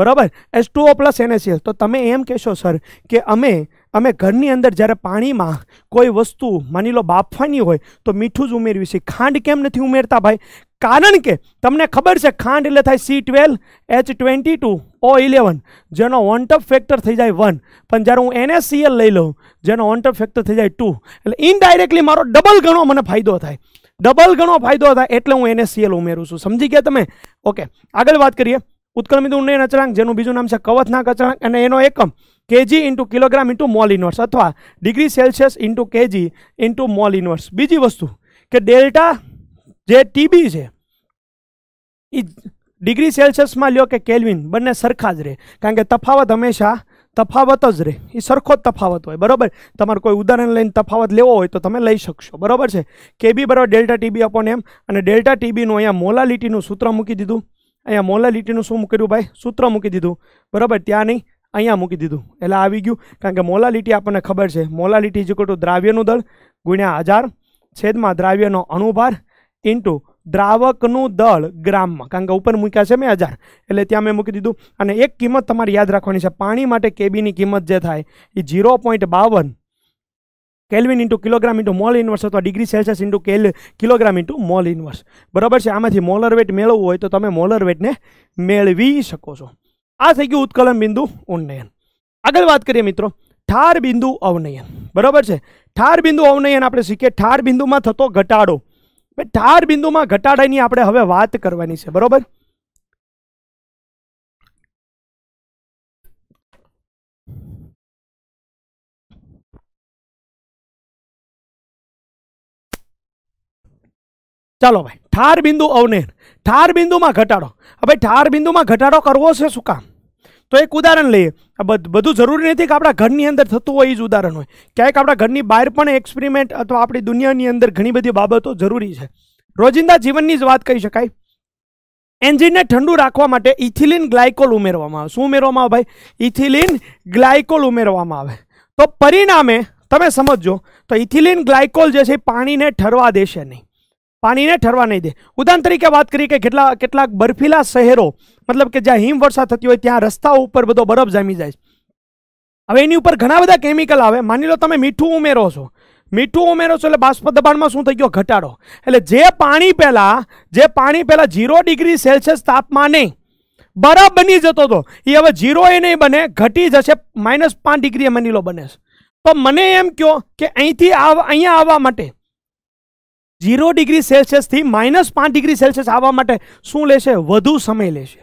બરાબર H2O + NaCl તો તમે એમ કહેશો સર કે અમે અમે ઘરની અંદર જ્યારે પાણી માં કોઈ વસ્તુ માની લો બાફવાની હોય તો મીઠું જ ઉમેરવી છે ખાંડ કેમ નથી ઉમેરતા ભાઈ કાનન કે તમણે ખબર છે ખાંડ લે થાય C12 H22 O11 જેનો વાન્ટફ ફેક્ટર થઈ જાય 1 પણ જરા હું NaCl લઈ લઉં જેનો વાન્ટફ ફેક્ટર થઈ જાય 2 એટલે ઇનડાયરેક્ટલી મારો ડબલ ગણો મને ફાયદો થાય ડબલ ગણો ફાયદો થાય એટલે હું NaCl ઉમેરું છું સમજી ગયા તમે ઓકે આગળ વાત કરીએ ઉતકલન દબાણનો અચળાંક જેનું બીજું નામ છે કવત ના અચળાંક અને એનો એકમ kg * કિલોગ્રામ * મોલ ઇનવર્સ અથવા degree Celsius * kg * mole inverse બીજી વસ્તુ કે ડેલ્ટા જે ટીબી છે એ ડિગ્રી સેલ્સિયસમાં લ્યો કે કેલ્વિન બંને સરખા જ રહે કારણ કે તફાવત હંમેશા તફાવત જ રહે એ સરખો જ તફાવત હોય બરાબર તમારે કોઈ ઉદાહરણ લઈને તફાવત લેવો હોય તો તમે લઈ શકશો બરાબર છે કેબી બરાબર ડેલ્ટા ટીબી અપોન એમ અને ડેલ્ટા ટીબીનું અહીંયા મોલાલિટીનું સૂત્ર મૂકી દીધું અહીંયા મોલાલિટીનું શું મૂક્યું ભાઈ સૂત્ર મૂકી દીધું બરાબર ત્યાં નહીં અહીંયા મૂકી દીધું એટલે આવી ગયું કારણ કે મોલાલિટી આપણને ખબર છે મોલાલિટી ઇઝ ટુ દ્રાવ્યનું દળ ગુણ્યા હજાર છેદમાં દ્રાવ્યનો અણુભાર ઇનટુ દ્રાવક નું દળ ગ્રામ માં કારણ કે ઉપર મૂક્યા છે મે 1000 એટલે ત્યાં મે મૂકી દીધું અને એક કિંમત તમારે યાદ રાખવાની છે પાણી માટે કેબી ની કિંમત જે થાય એ 0.52 કેલ્વિન * કિલોગ્રામ * મોલ ઇનવર્સ અથવા degree Celsius * kilogram * mole inverse બરાબર છે આમાંથી મોલર વેટ મેળવવો હોય તો તમે મોલર વેટ ને મેળવી શકો છો આ થઈ ગયું ઉત્કલન બિંદુ ઉનનયન આગળ વાત કરીએ મિત્રો ઠાર બિંદુ અવનયન બરાબર છે ઠાર બિંદુ અવનયન આપણે શીખે ઠાર બિંદુ માં થતો ઘટાડો ઠાર બિંદુમાં ઘટાડાની આપણે હવે વાત કરવાની છે બરોબર ચાલો ભાઈ ઠાર બિંદુ અવનેર ઠાર બિંદુમાં ઘટાડો હવે ઠાર બિંદુમાં ઘટાડો કરવો છે શું કામ તો એક ઉદાહરણ લઈએ બધું જરૂરી નથી કે આપડા ઘરની અંદર થતું હોય ઈઝ ઉદાહરણ હોય કેક આપડા ઘરની બહાર પણ એક્સપેરિમેન્ટ અથવા આપડી દુનિયાની અંદર ઘણી બધી બાબતો જરૂરી છે રોજિંદા જીવનની જ વાત કરી શકાય એન્જિનને ઠંડુ રાખવા માટે ઇથિલીન ગ્લાયકોલ ઉમેરવામાં આવે શું ઉમેરવામાં આવે ભાઈ ઇથિલીન ગ્લાયકોલ ઉમેરવામાં આવે તો પરિણામે તમે સમજો તો ઇથિલીન ગ્લાયકોલ જે છે પાણીને ઠરવા દેશે નહીં પાણીને ઠરવા નહીં દે ઉદાહરણ તરીકે વાત કરીએ કે કેટલા કેટલા બરફીલા શહેરો મતલબ કે જ્યાં હિમવર્ષા થતી હોય ત્યાં રસ્તા ઉપર બધો બરફ જામી જાય હવે એની ઉપર ઘણા બધા કેમિકલ આવે માની લો તમે મીઠું ઉમેરો છો મીઠું ઉમેરો છો એટલે બાષ્પ દબાણમાં શું થઈ ગયો ઘટાડો એટલે જે પાણી પહેલાં જે પાણી પહેલાં ઝીરો ડિગ્રી સેલ્સિયસ તાપમાને બરફ બની જતો હતો એ હવે ઝીરો એ નહીં બને ઘટી જશે માઇનસ પાંચ ડિગ્રીએ માની લો બને તો મને એમ કહો કે અહીંથી આવ અહીંયા આવવા માટે ઝીરો ડિગ્રી સેલ્સિયસથી માઇનસ પાંચ ડિગ્રી સેલ્સિયસ આવવા માટે શું લેશે વધુ સમય લેશે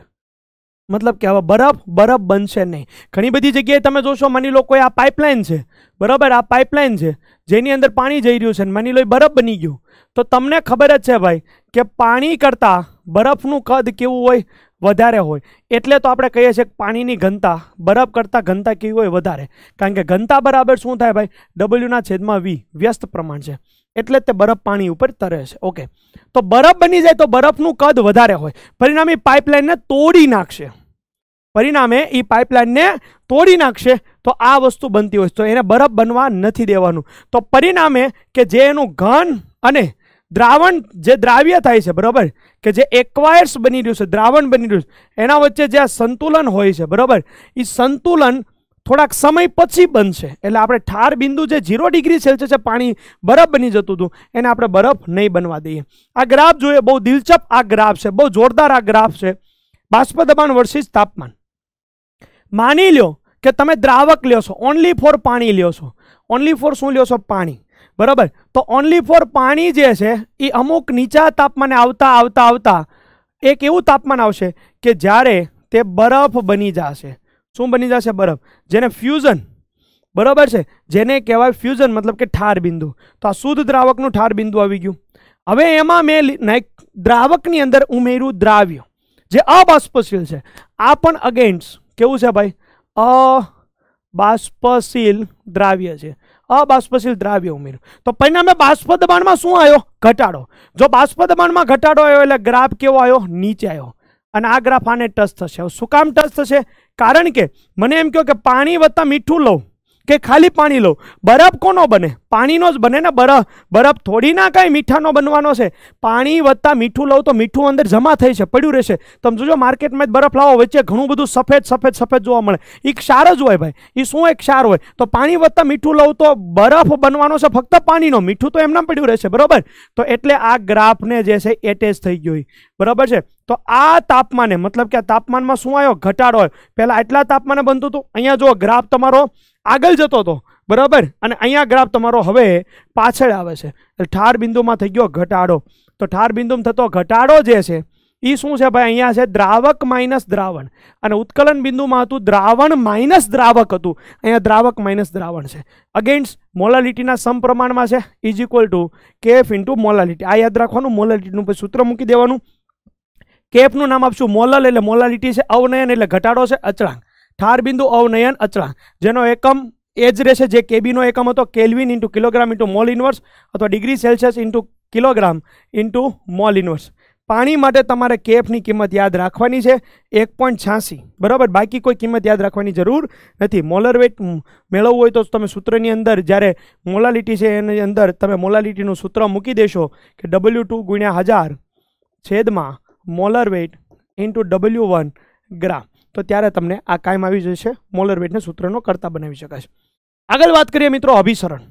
मतलब क्या हुआ बर्फ बर्फ बन छे नहीं ઘણી બધી જગ્યાએ તમે જોશો મની લોકો આ પાઇપલાઇન છે બરાબર આ પાઇપલાઇન છે જેની અંદર પાણી જઈ રહ્યો છે મની લોય બરફ બની ગયો તો તમને ખબર જ છે ભાઈ કે પાણી કરતા બરફ નું કદ કેવું હોય વધારે હોય એટલે તો આપણે કહીએ છે કે પાણીની ઘનતા બરફ કરતા ઘનતા કેવી હોય વધારે કારણ કે ઘનતા બરાબર શું થાય ભાઈ w ના છેદમાં v વ્યસ્ત પ્રમાણ છે એટલે તે બરફ પાણી ઉપર તરે છે ઓકે તો બરફ બની જાય તો બરફનું કદ વધારે હોય પરિણામે એ પાઇપલાઇનને તોડી નાખશે પરિણામે એ પાઇપલાઇનને તોડી નાખશે તો આ વસ્તુ બનતી હોય તો એને બરફ બનવા નથી દેવાનું તો પરિણામે કે જે એનું ઘન અને દ્રાવણ જે દ્રાવ્ય થાય છે બરાબર કે જે એક્વાયર્સ બની રહ્યું છે દ્રાવણ બની રહ્યું છે એના વચ્ચે જે સંતુલન હોય છે બરાબર એ સંતુલન थोडाक समय पछि बनसे એટલે આપણે ઠાર બિંદુ જે 0 ડિગ્રી સેલ્સિયસ છે પાણી બરફ બની જતું હતું એને આપણે બરફ નઈ બનવા દઈએ આ ગ્રાફ જોયે બહુ દિલચપ આ ગ્રાફ છે બહુ જોરદાર આ ગ્રાફ છે બાષ્પ દબાણ વર્સીસ તાપમાન માની લ્યો કે તમે દ્રાવક લ્યો છો ઓન્લી ફોર પાણી લ્યો છો ઓન્લી ફોર શું લ્યો છો પાણી બરાબર તો ઓન્લી ફોર પાણી જે છે એ અમુક નીચા તાપમાને આવતા આવતા આવતા એક એવું તાપમાન આવશે કે જારે તે બરફ બની જશે શું બની જશે બરફ જેને ફ્યુઝન બરાબર છે જેને કહેવાય ફ્યુઝન મતલબ કે ઠાર બિંદુ તો આ શુદ્ધ દ્રાવકનું ઠાર બિંદુ આવી ગયું હવે એમાં મેં દ્રાવકની અંદર ઉમેર્યું દ્રાવ્ય જે અબાષ્પશીલ છે આ પણ અગેન્સ્ટ કેવું છે ભાઈ અ બાષ્પશીલ દ્રાવ્ય છે અબાષ્પશીલ દ્રાવ્ય ઉમેર્યું તો પરિણામે બાષ્પ દબાણમાં શું આવ્યો ઘટાડો જો બાષ્પ દબાણમાં ઘટાડો આવ્યો એટલે ગ્રાફ કેવો આવ્યો નીચે આવ્યો અને આ ગ્રાફ આને ટચ થશે શું કામ ટચ થશે કારણ કે મને એમ કહો કે પાણી વત્તા મીઠું લઉં કે ખાલી પાણી લો બરફ કોનો બને પાણીનો જ બને ને બરફ બરફ થોડી ના કાંઈ મીઠાનો બનવાનો છે પાણી વધતા મીઠું લઉં તો મીઠું અંદર જમા થઈ છે પડ્યું રહેશે તમે જોજો માર્કેટમાં જ બરફ લાવો વચ્ચે ઘણું બધું સફેદ સફેદ સફેદ જોવા મળે એ ક્ષાર જ હોય ભાઈ એ શું એક ક્ષાર હોય તો પાણી વધતા મીઠું લઉં તો બરફ બનવાનો છે ફક્ત પાણીનો મીઠું તો એમના પડ્યું રહેશે બરાબર તો એટલે આ ગ્રાફને જે છે એટેચ થઈ ગયો બરાબર છે તો આ તાપમાને મતલબ કે આ તાપમાનમાં શું આવ્યો ઘટાડો હોય પહેલાં આટલા તાપમાને બનતું હતું અહીંયા જો ગ્રાફ તમારો આગળ જતો તો બરાબર અને અહીંયા ગ્રાફ તમારો હવે પાછળ આવે છે ઠાર બિંદુમાં થઈ ગયો ઘટાડો તો ઠાર બિંદુમાં થતો ઘટાડો જે છે ઈ શું છે ભાઈ અહીંયા છે દ્રાવક માઈનસ દ્રાવણ અને ઉત્કલન બિંદુમાં હતું દ્રાવણ માઈનસ દ્રાવક હતું અહીંયા દ્રાવક માઈનસ દ્રાવણ છે અગેન્સ્ટ મોલાલિટી ના સમપ્રમાણમાં છે ઇ ઇક્વલ ટુ કેફ * મોલાલિટી આ યાદ રાખવાનું મોલાલિટી નું પર સૂત્ર મૂકી દેવાનું કેફ નું નામ આપશું મોલલ એટલે મોલાલિટી છે અવનેન એટલે ઘટાડો છે અચળા 8 बिंदु अवनयन अचरा जेनो एकम एज रेसे जे केबी नो एकम हो तो kelvin into kilogram into mole inverse अथवा degree Celsius into kilogram into mole inverse पानी માટે તમારે કેફ ની કિંમત યાદ રાખવાની છે 1.86 બરાબર બાકી કોઈ કિંમત યાદ રાખવાની જરૂર નથી મોલર વેટ મેળવ હોય તો તમે સૂત્રની અંદર જ્યારે મોલાલિટી છે એની અંદર તમે મોલાલિટી નું સૂત્ર મૂકી દેશો કે w2 * 1000 છેદમાં મોલર વેટ * w1 ગ્રામ તો ત્યારે તમને આ કાયમ આવી જશે મોલર વેટને સૂત્રનો કરતા બનાવી શકાશે આગળ વાત કરીએ મિત્રો અભિસરણ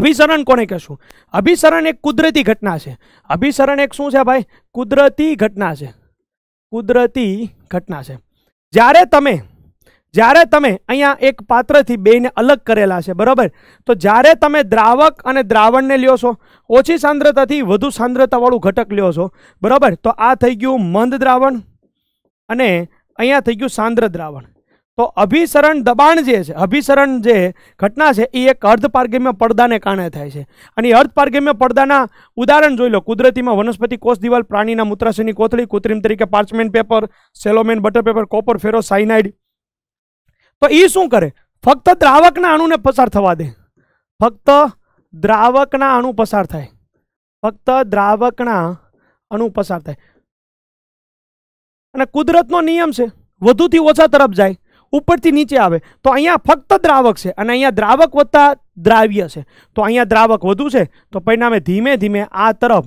અભિસરણ કોને કહેશું અભિસરણ એક કુદરતી ઘટના છે અભિસરણ એક શું છે ભાઈ કુદરતી ઘટના છે કુદરતી ઘટના છે જ્યારે તમે જ્યારે તમે અહીંયા એક પાત્રથી બેને અલગ કરેલા છે બરાબર તો જ્યારે તમે દ્રાવક અને દ્રાવણને લ્યો છો ઓછી સાંદ્રતાથી વધુ સાંદ્રતાવાળું ઘટક લ્યો છો બરાબર તો આ થઈ ગયું મંદ દ્રાવણ અને અહીંયા થઈ ગયું સાંદ્ર દ્રાવણ તો અભિસરણ દબાણ જે છે અભિસરણ જે ઘટના છે એ એક અર્ધપારગમ્ય પડદાને કારણે થાય છે અને અર્ધપારગમ્ય પડદાના ઉદાહરણ જોઈ લો કુદરતીમાં વનસ્પતિ કોષ દિવાલ પ્રાણીના મૂત્રાશયની કોથળી કૃત્રિમ તરીકે parchment paper cellophane butter paper copper ferrocyanide તો એ શું કરે ફક્ત દ્રાવકના અણુને પસાર થવા દે ફક્ત દ્રાવકના અણુ પસાર થાય ફક્ત દ્રાવકના અણુ પસાર થાય અને કુદરત નો નિયમ છે વધુ થી ઓછા તરફ જાય ઉપર થી નીચે આવે તો અહીંયા ફક્ત દ્રાવક છે અને અહીંયા દ્રાવક વત્તા દ્રાવ્ય છે તો અહીંયા દ્રાવક વધુ છે તો પરિણામે ધીમે ધીમે આ તરફ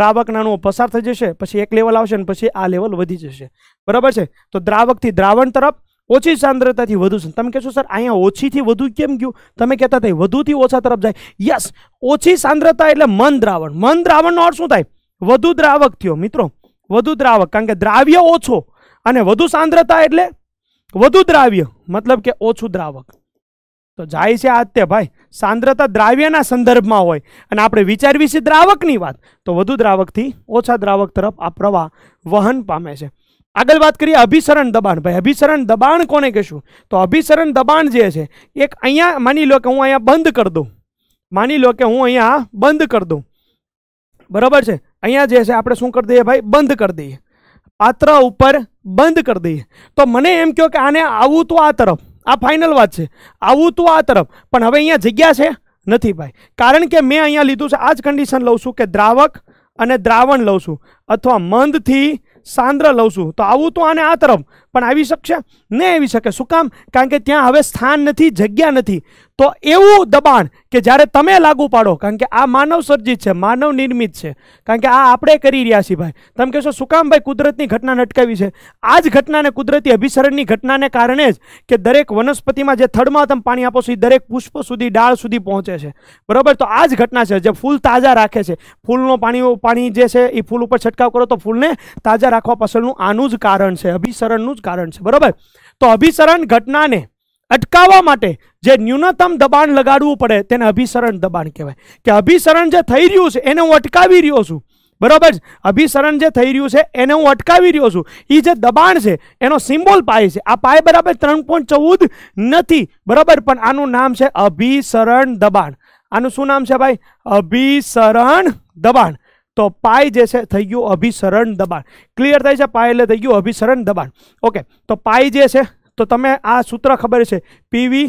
દ્રાવકનું ફસાર થઈ જશે પછી એક લેવલ આવશે અને પછી આ લેવલ વધી જશે બરાબર છે તો દ્રાવક થી દ્રાવણ તરફ ઓછી સાંદ્રતા થી વધુ સં તમે કહો છો સર અહીંયા ઓછી થી વધુ કેમ ગયું તમે કહેતા હતા કે વધુ થી ઓછા તરફ જાય યસ ઓછી સાંદ્રતા એટલે મંદ દ્રાવણ મંદ દ્રાવણ નો અર્થ શું થાય વધુ દ્રાવક થયો મિત્રો વધુ દ્રાવક અંગે દ્રાવ્ય ઓછો અને વધુ સાંદ્રતા એટલે વધુ દ્રાવ્ય મતલબ કે ઓછો દ્રાવક તો જાય છે આતે ભાઈ સાંદ્રતા દ્રાવ્યના સંદર્ભમાં હોય અને આપણે વિચાર વિશે દ્રાવકની વાત તો વધુ દ્રાવક થી ઓછો દ્રાવક તરફ આ પ્રવાહ વહન પામે છે આગળ વાત કરીએ અભિસરણ દબાણ ભાઈ અભિસરણ દબાણ કોને કશું તો અભિસરણ દબાણ જે છે એક અહીંયા માની લો કે હું અહીંયા બંધ કર દઉં માની લો કે હું અહીંયા બંધ કર દઉં બરાબર છે અહીંયા જે છે આપણે શું કરી દઈએ ભાઈ બંધ કરી દઈએ પાત્ર ઉપર બંધ કરી દઈએ તો મને એમ કહો કે આને આવું તો આ તરફ આ ફાઇનલ વાત છે આવું તો આ તરફ પણ હવે અહીંયા જગ્યા છે નથી ભાઈ કારણ કે મેં અહીંયા લીધું છે આ જ કન્ડિશન લઉં છું કે દ્રાવક અને દ્રાવણ લઉં છું અથવા મંદથી સાંદ્ર લઉં છું તો આવું તો આને આ તરફ પણ આવી શકે ન આવી શકે સુકામ કારણ કે ત્યાં હવે સ્થાન નથી જગ્યા નથી તો એવું દબાણ કે જ્યારે તમે લાગુ પાડો કારણ કે આ માનવ સર્જિત છે માનવ નિર્મિત છે કારણ કે આ આપણે કરી રહ્યા છીએ ભાઈ તમે કહો છો સુકામ ભાઈ કુદરત ની ઘટના નટકાવી છે આ જ ઘટના ને કુદરતી અભિસરણ ની ઘટના ને કારણે જ કે દરેક વનસ્પતિ માં જે થડમાં તમે પાણી આપો છો એ દરેક पुष्प સુધી ડાળ સુધી પહોંચે છે બરોબર તો આ જ ઘટના છે જે ફૂલ તાજા રાખે છે ફૂલ નો પાણી એ પાણી જે છે એ ફૂલ ઉપર છટકાવ કરો તો ફૂલ ને તાજા રાખવા પાછળ નું આનું જ કારણ છે અભિસરણનું કારણ છે બરોબર તો અભિસરણ ઘટનાને અટકાવવા માટે જે ન્યૂનતમ દબાણ લગાડવું પડે તેને અભિસરણ દબાણ કહેવાય કે અભિસરણ જે થઈ રહ્યું છે એને હું અટકાવી રહ્યો છું બરોબર અભિસરણ જે થઈ રહ્યું છે એને હું અટકાવી રહ્યો છું ઈ જે દબાણ છે એનો સિમ્બોલ પાઈ છે આ પાઈ બરાબર 3.14 નથી બરોબર પણ આનું નામ છે અભિસરણ દબાણ આનું શું નામ છે ભાઈ અભિસરણ દબાણ તો પાઈ જે છે થઈ ગયો અભિસરણ દબાણ ક્લિયર થઈ છે પાઈ એટલે થઈ ગયો અભિસરણ દબાણ ઓકે તો પાઈ જે છે તો તમે આ સૂત્ર ખબર છે PV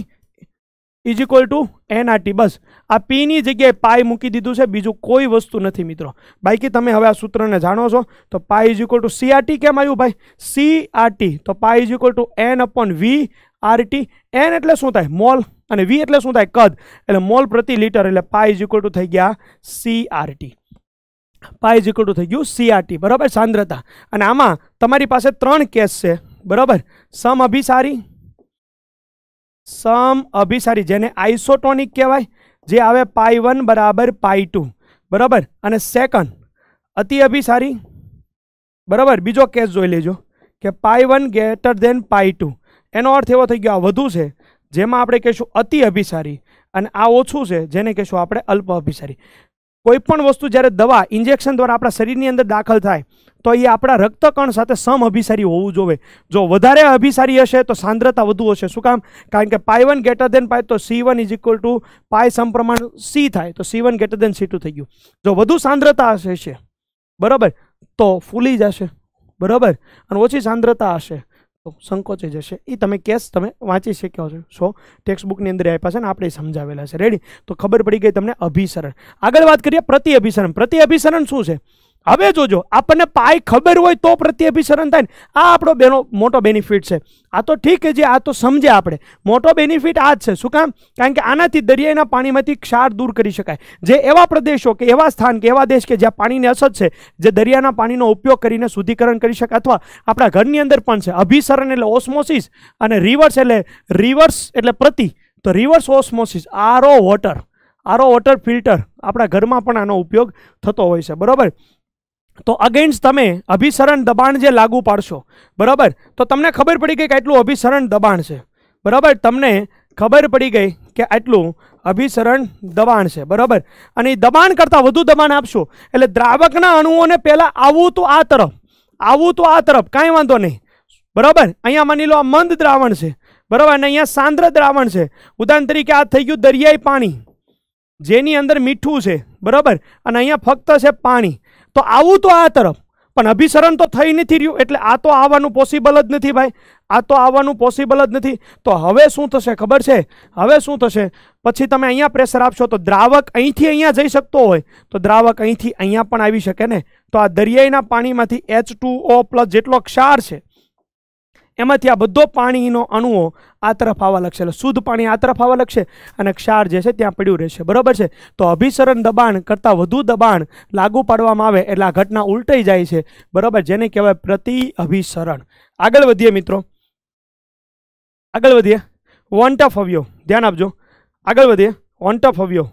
= nRT બસ આ P ની જગ્યાએ પાઈ મૂકી દીધું છે બીજું કોઈ વસ્તુ નથી મિત્રો બાયકી તમે હવે આ સૂત્રને જાણો છો તો પાઈ = CRT કેમ આવ્યું ભાઈ CRT તો પાઈ = n / V RT n એટલે શું થાય મોલ અને V એટલે શું થાય કદ એટલે મોલ પ્રતિ લિટર એટલે પાઈ = થઈ ગયા CRT પાય જીકડું થઈ ગયું સીઆરટી બરાબર સાંદ્રતા અને આમાં તમારી પાસે ત્રણ કેસ છે બરાબર સમ અભિસારી સમ અભિસારી જેને આઇસોટોનિક કહેવાય જે આવે પાઈ વન બરાબર પાઈ ટુ બરાબર અને સેકન્ડ અતિ અભિસારી બરાબર બીજો કેસ જોઈ લેજો કે pi one greater than pi two એનો અર્થ એવો થઈ ગયો આ વધુ છે જેમાં આપણે કહીશું અતિ અભિસારી અને આ ઓછું છે જેને કહીશું આપણે અલ્પ અભિસારી કોઈપણ વસ્તુ જ્યારે દવા ઇન્જેક્શન દ્વારા આપણા શરીરની અંદર દાખલ થાય તો એ આપણું રક્તકણ સાથે સમ અભિશારી હોવું જોવે જો વધારે અભિશારી હશે તો સાંદ્રતા વધુ હશે શું કામ કારણ કે પાઇ 1 ગ્રેટર ધેન પાઇ તો c1 = પાઇ સમપ્રમાણ c થાય તો c1 ગ્રેટર ધેન c2 થઈ ગયું જો વધુ સાંદ્રતા હશે બરાબર તો ફૂલી જશે બરાબર અને ઓછી સાંદ્રતા હશે સંકોચય જે છે એ તમે કેસ તમે વાંચી શક્યો છો સો ટેક્સ્ટબુક ની અંદર આપ્યા છે ને આપણે સમજાવેલા છે રેડી તો ખબર પડી ગઈ તમને અભિસરણ આગળ વાત કરીએ પ્રતિ અભિસરણ પ્રતિ અભિસરણ શું છે અબે જોજો આપને પાઈ ખબર હોય તો પ્રતિ અભિસરણ થાય આ આપડો બેનો મોટો બેનિફિટ છે આ તો ઠીક છે જે આ તો સમજે આપણે મોટો બેનિફિટ આ જ છે શું કામ કારણ કે આનાથી દરિયાના પાણીમાંથી ક્ષાર દૂર કરી શકાય જે એવા પ્રદેશો કે એવા સ્થાન કે એવા દેશ કે જ્યાં પાણીને અસદ છે જે દરિયાના પાણીનો ઉપયોગ કરીને શુદ્ધિકરણ કરી શકાય અથવા આપણા ઘરની અંદર પણ છે અભિસરણ એટલે ઓસ્મોસિસ અને રિવર્સ એટલે રિવર્સ એટલે પ્રતિ તો reverse osmosis RO water RO water filter આપણા ઘરમાં પણ આનો ઉપયોગ થતો હોય છે બરોબર તો અગેન્સ્ટ તમે અભિસરણ દબાણ જે લાગુ પાડશો બરાબર તો તમને ખબર પડી ગઈ કે આટલું અભિસરણ દબાણ છે બરાબર તમને ખબર પડી ગઈ કે આટલું અભિસરણ દબાણ છે બરાબર અને આ દબાણ કરતા વધુ દબાણ આપશો એટલે દ્રાવકના અણુઓને પહેલા આવું તો આ તરફ આવું તો આ તરફ કાઈ વાંધો નહીં બરાબર અહીંયા મની લો મંદ દ્રાવણ છે બરાબર અને અહીંયા સાંદ્ર દ્રાવણ છે ઉદાહરણ તરીકે આ થઈ ગયું દરિયાઈ પાણી જેની અંદર મીઠું છે બરાબર અને અહીંયા ફક્ત છે પાણી તો આવું તો આ તરફ પણ અભિસરણ તો થઈ નથી રહ્યું એટલે આ તો આવવાનું પોસિબલ જ નથી ભાઈ આ તો આવવાનું પોસિબલ જ નથી તો હવે શું થશે ખબર છે હવે શું થશે પછી તમે અહીંયા પ્રેશર આપશો તો દ્રાવક અહીંથી અહીંયા જઈ શકતો હોય તો દ્રાવક અહીંથી અહીંયા પણ આવી શકે ને તો આ દરિયાઈના પાણીમાંથી એચ પ્લસ જેટલો ક્ષાર છે એમાંથી આ બધો પાણીનો અણુઓ આ તરફ આવવા લાગશે એટલે શુદ્ધ પાણી આ તરફ આવવા લાગશે અને ક્ષાર જે છે ત્યાં પડ્યું રહેશે બરાબર છે તો અભિસરણ દબાણ કરતાં વધુ દબાણ લાગુ પાડવામાં આવે એટલે આ ઘટના ઉલટાઈ જાય છે બરાબર જેને કહેવાય પ્રતિ અભિસરણ આગળ વધીએ મિત્રો આગળ વધીએ વોન્ટ ઓફ અવ્યો ધ્યાન આપજો આગળ વધીએ વોન્ટ ઓફ અવ્યો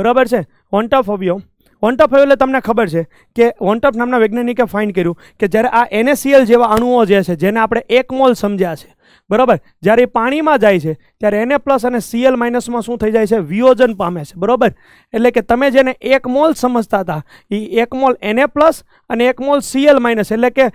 બરાબર છે વોન્ટ ઓફ અવ્યો વોન્ટપ એટલે તમને ખબર છે કે વોન્ટફ નામના વૈજ્ઞાનિકે ફાઇન્ડ કર્યું કે જ્યારે આ એનએસીએલ જેવા અણુઓ જે છે જેને આપણે એક મોલ સમજ્યા છે બરાબર જ્યારે એ પાણીમાં જાય છે ત્યારે એને પ્લસ અને સીએલ માઇનસમાં શું થઈ જાય છે વિયોજન પામે છે બરાબર એટલે કે તમે જેને એક મોલ સમજતા હતા એ એક મોલ એને પ્લસ અને એક મોલ સીએલ માઇનસ એટલે કે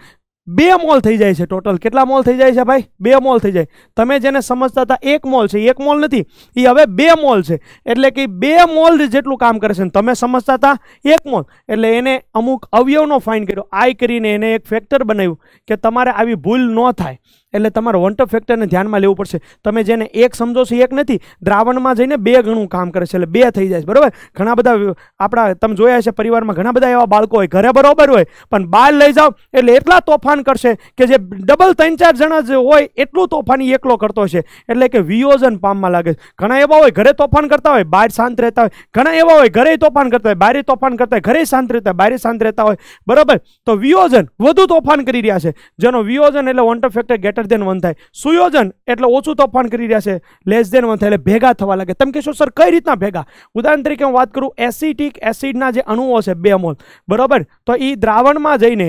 2 मोल થઈ જાય છે ટોટલ કેટલા મોલ થઈ જાય છે ભાઈ 2 મોલ થઈ જાય તમે જેને સમજતા હતા 1 મોલ છે 1 મોલ નથી ઈ હવે 2 મોલ છે એટલે કે 2 મોલ જેટલું કામ કરશે તમે સમજતા હતા 1 મોલ એટલે એને અમુક અવયવનો ફાઈન્ડ કર્યો આઈ કરીને એને એક ફેક્ટર બનાવ્યું કે તમારે આવી ભૂલ ન થાય એટલે તમારો વોન્ટર ફેક્ટરને ધ્યાન માં લેવું પડશે તમે જેને એક સમજો છે એક નથી દ્રાવણમાં જઈને બે ગણો કામ કરે છે એટલે બે થઈ જાય બરાબર ઘણા બધા આપડા તમે જોયા હશે પરિવારમાં ઘણા બધા એવા બાળકો હોય ઘરે બરોબર હોય પણ બહાર લઈ જાવ એટલે એટલા તોફાન કરશે કે જે ડબલ ત્રણ ચાર જણા જે હોય એટલું તોફાન એકલો કરતો છે એટલે કે વિયોજન પામમાં લાગે ઘણા એવા હોય ઘરે તોફાન કરતા હોય બહાર શાંત રહેતા હોય ઘણા એવા હોય ઘરે તોફાન કરતા હોય બહાર તોફાન કરતા હોય ઘરે શાંત રહેતા હોય બહાર શાંત રહેતા હોય બરાબર તો વિયોજન વધુ તોફાન કરી રહ્યા છે જેનો વિયોજન એટલે વોન્ટર ફેક્ટર ધેન 1 થાય સુયોજન એટલે ઓછું તો ફણ કરી રહે છે લેસ ધેન 1 થાય એટલે ભેગા થવા લાગે તમે કહો સર કઈ રીતના ભેગા ઉદાહરણ તરીકે હું વાત કરું એસિટીક એસિડના જે અણુઓ છે 2 મોલ બરાબર તો ઈ દ્રાવણમાં જઈને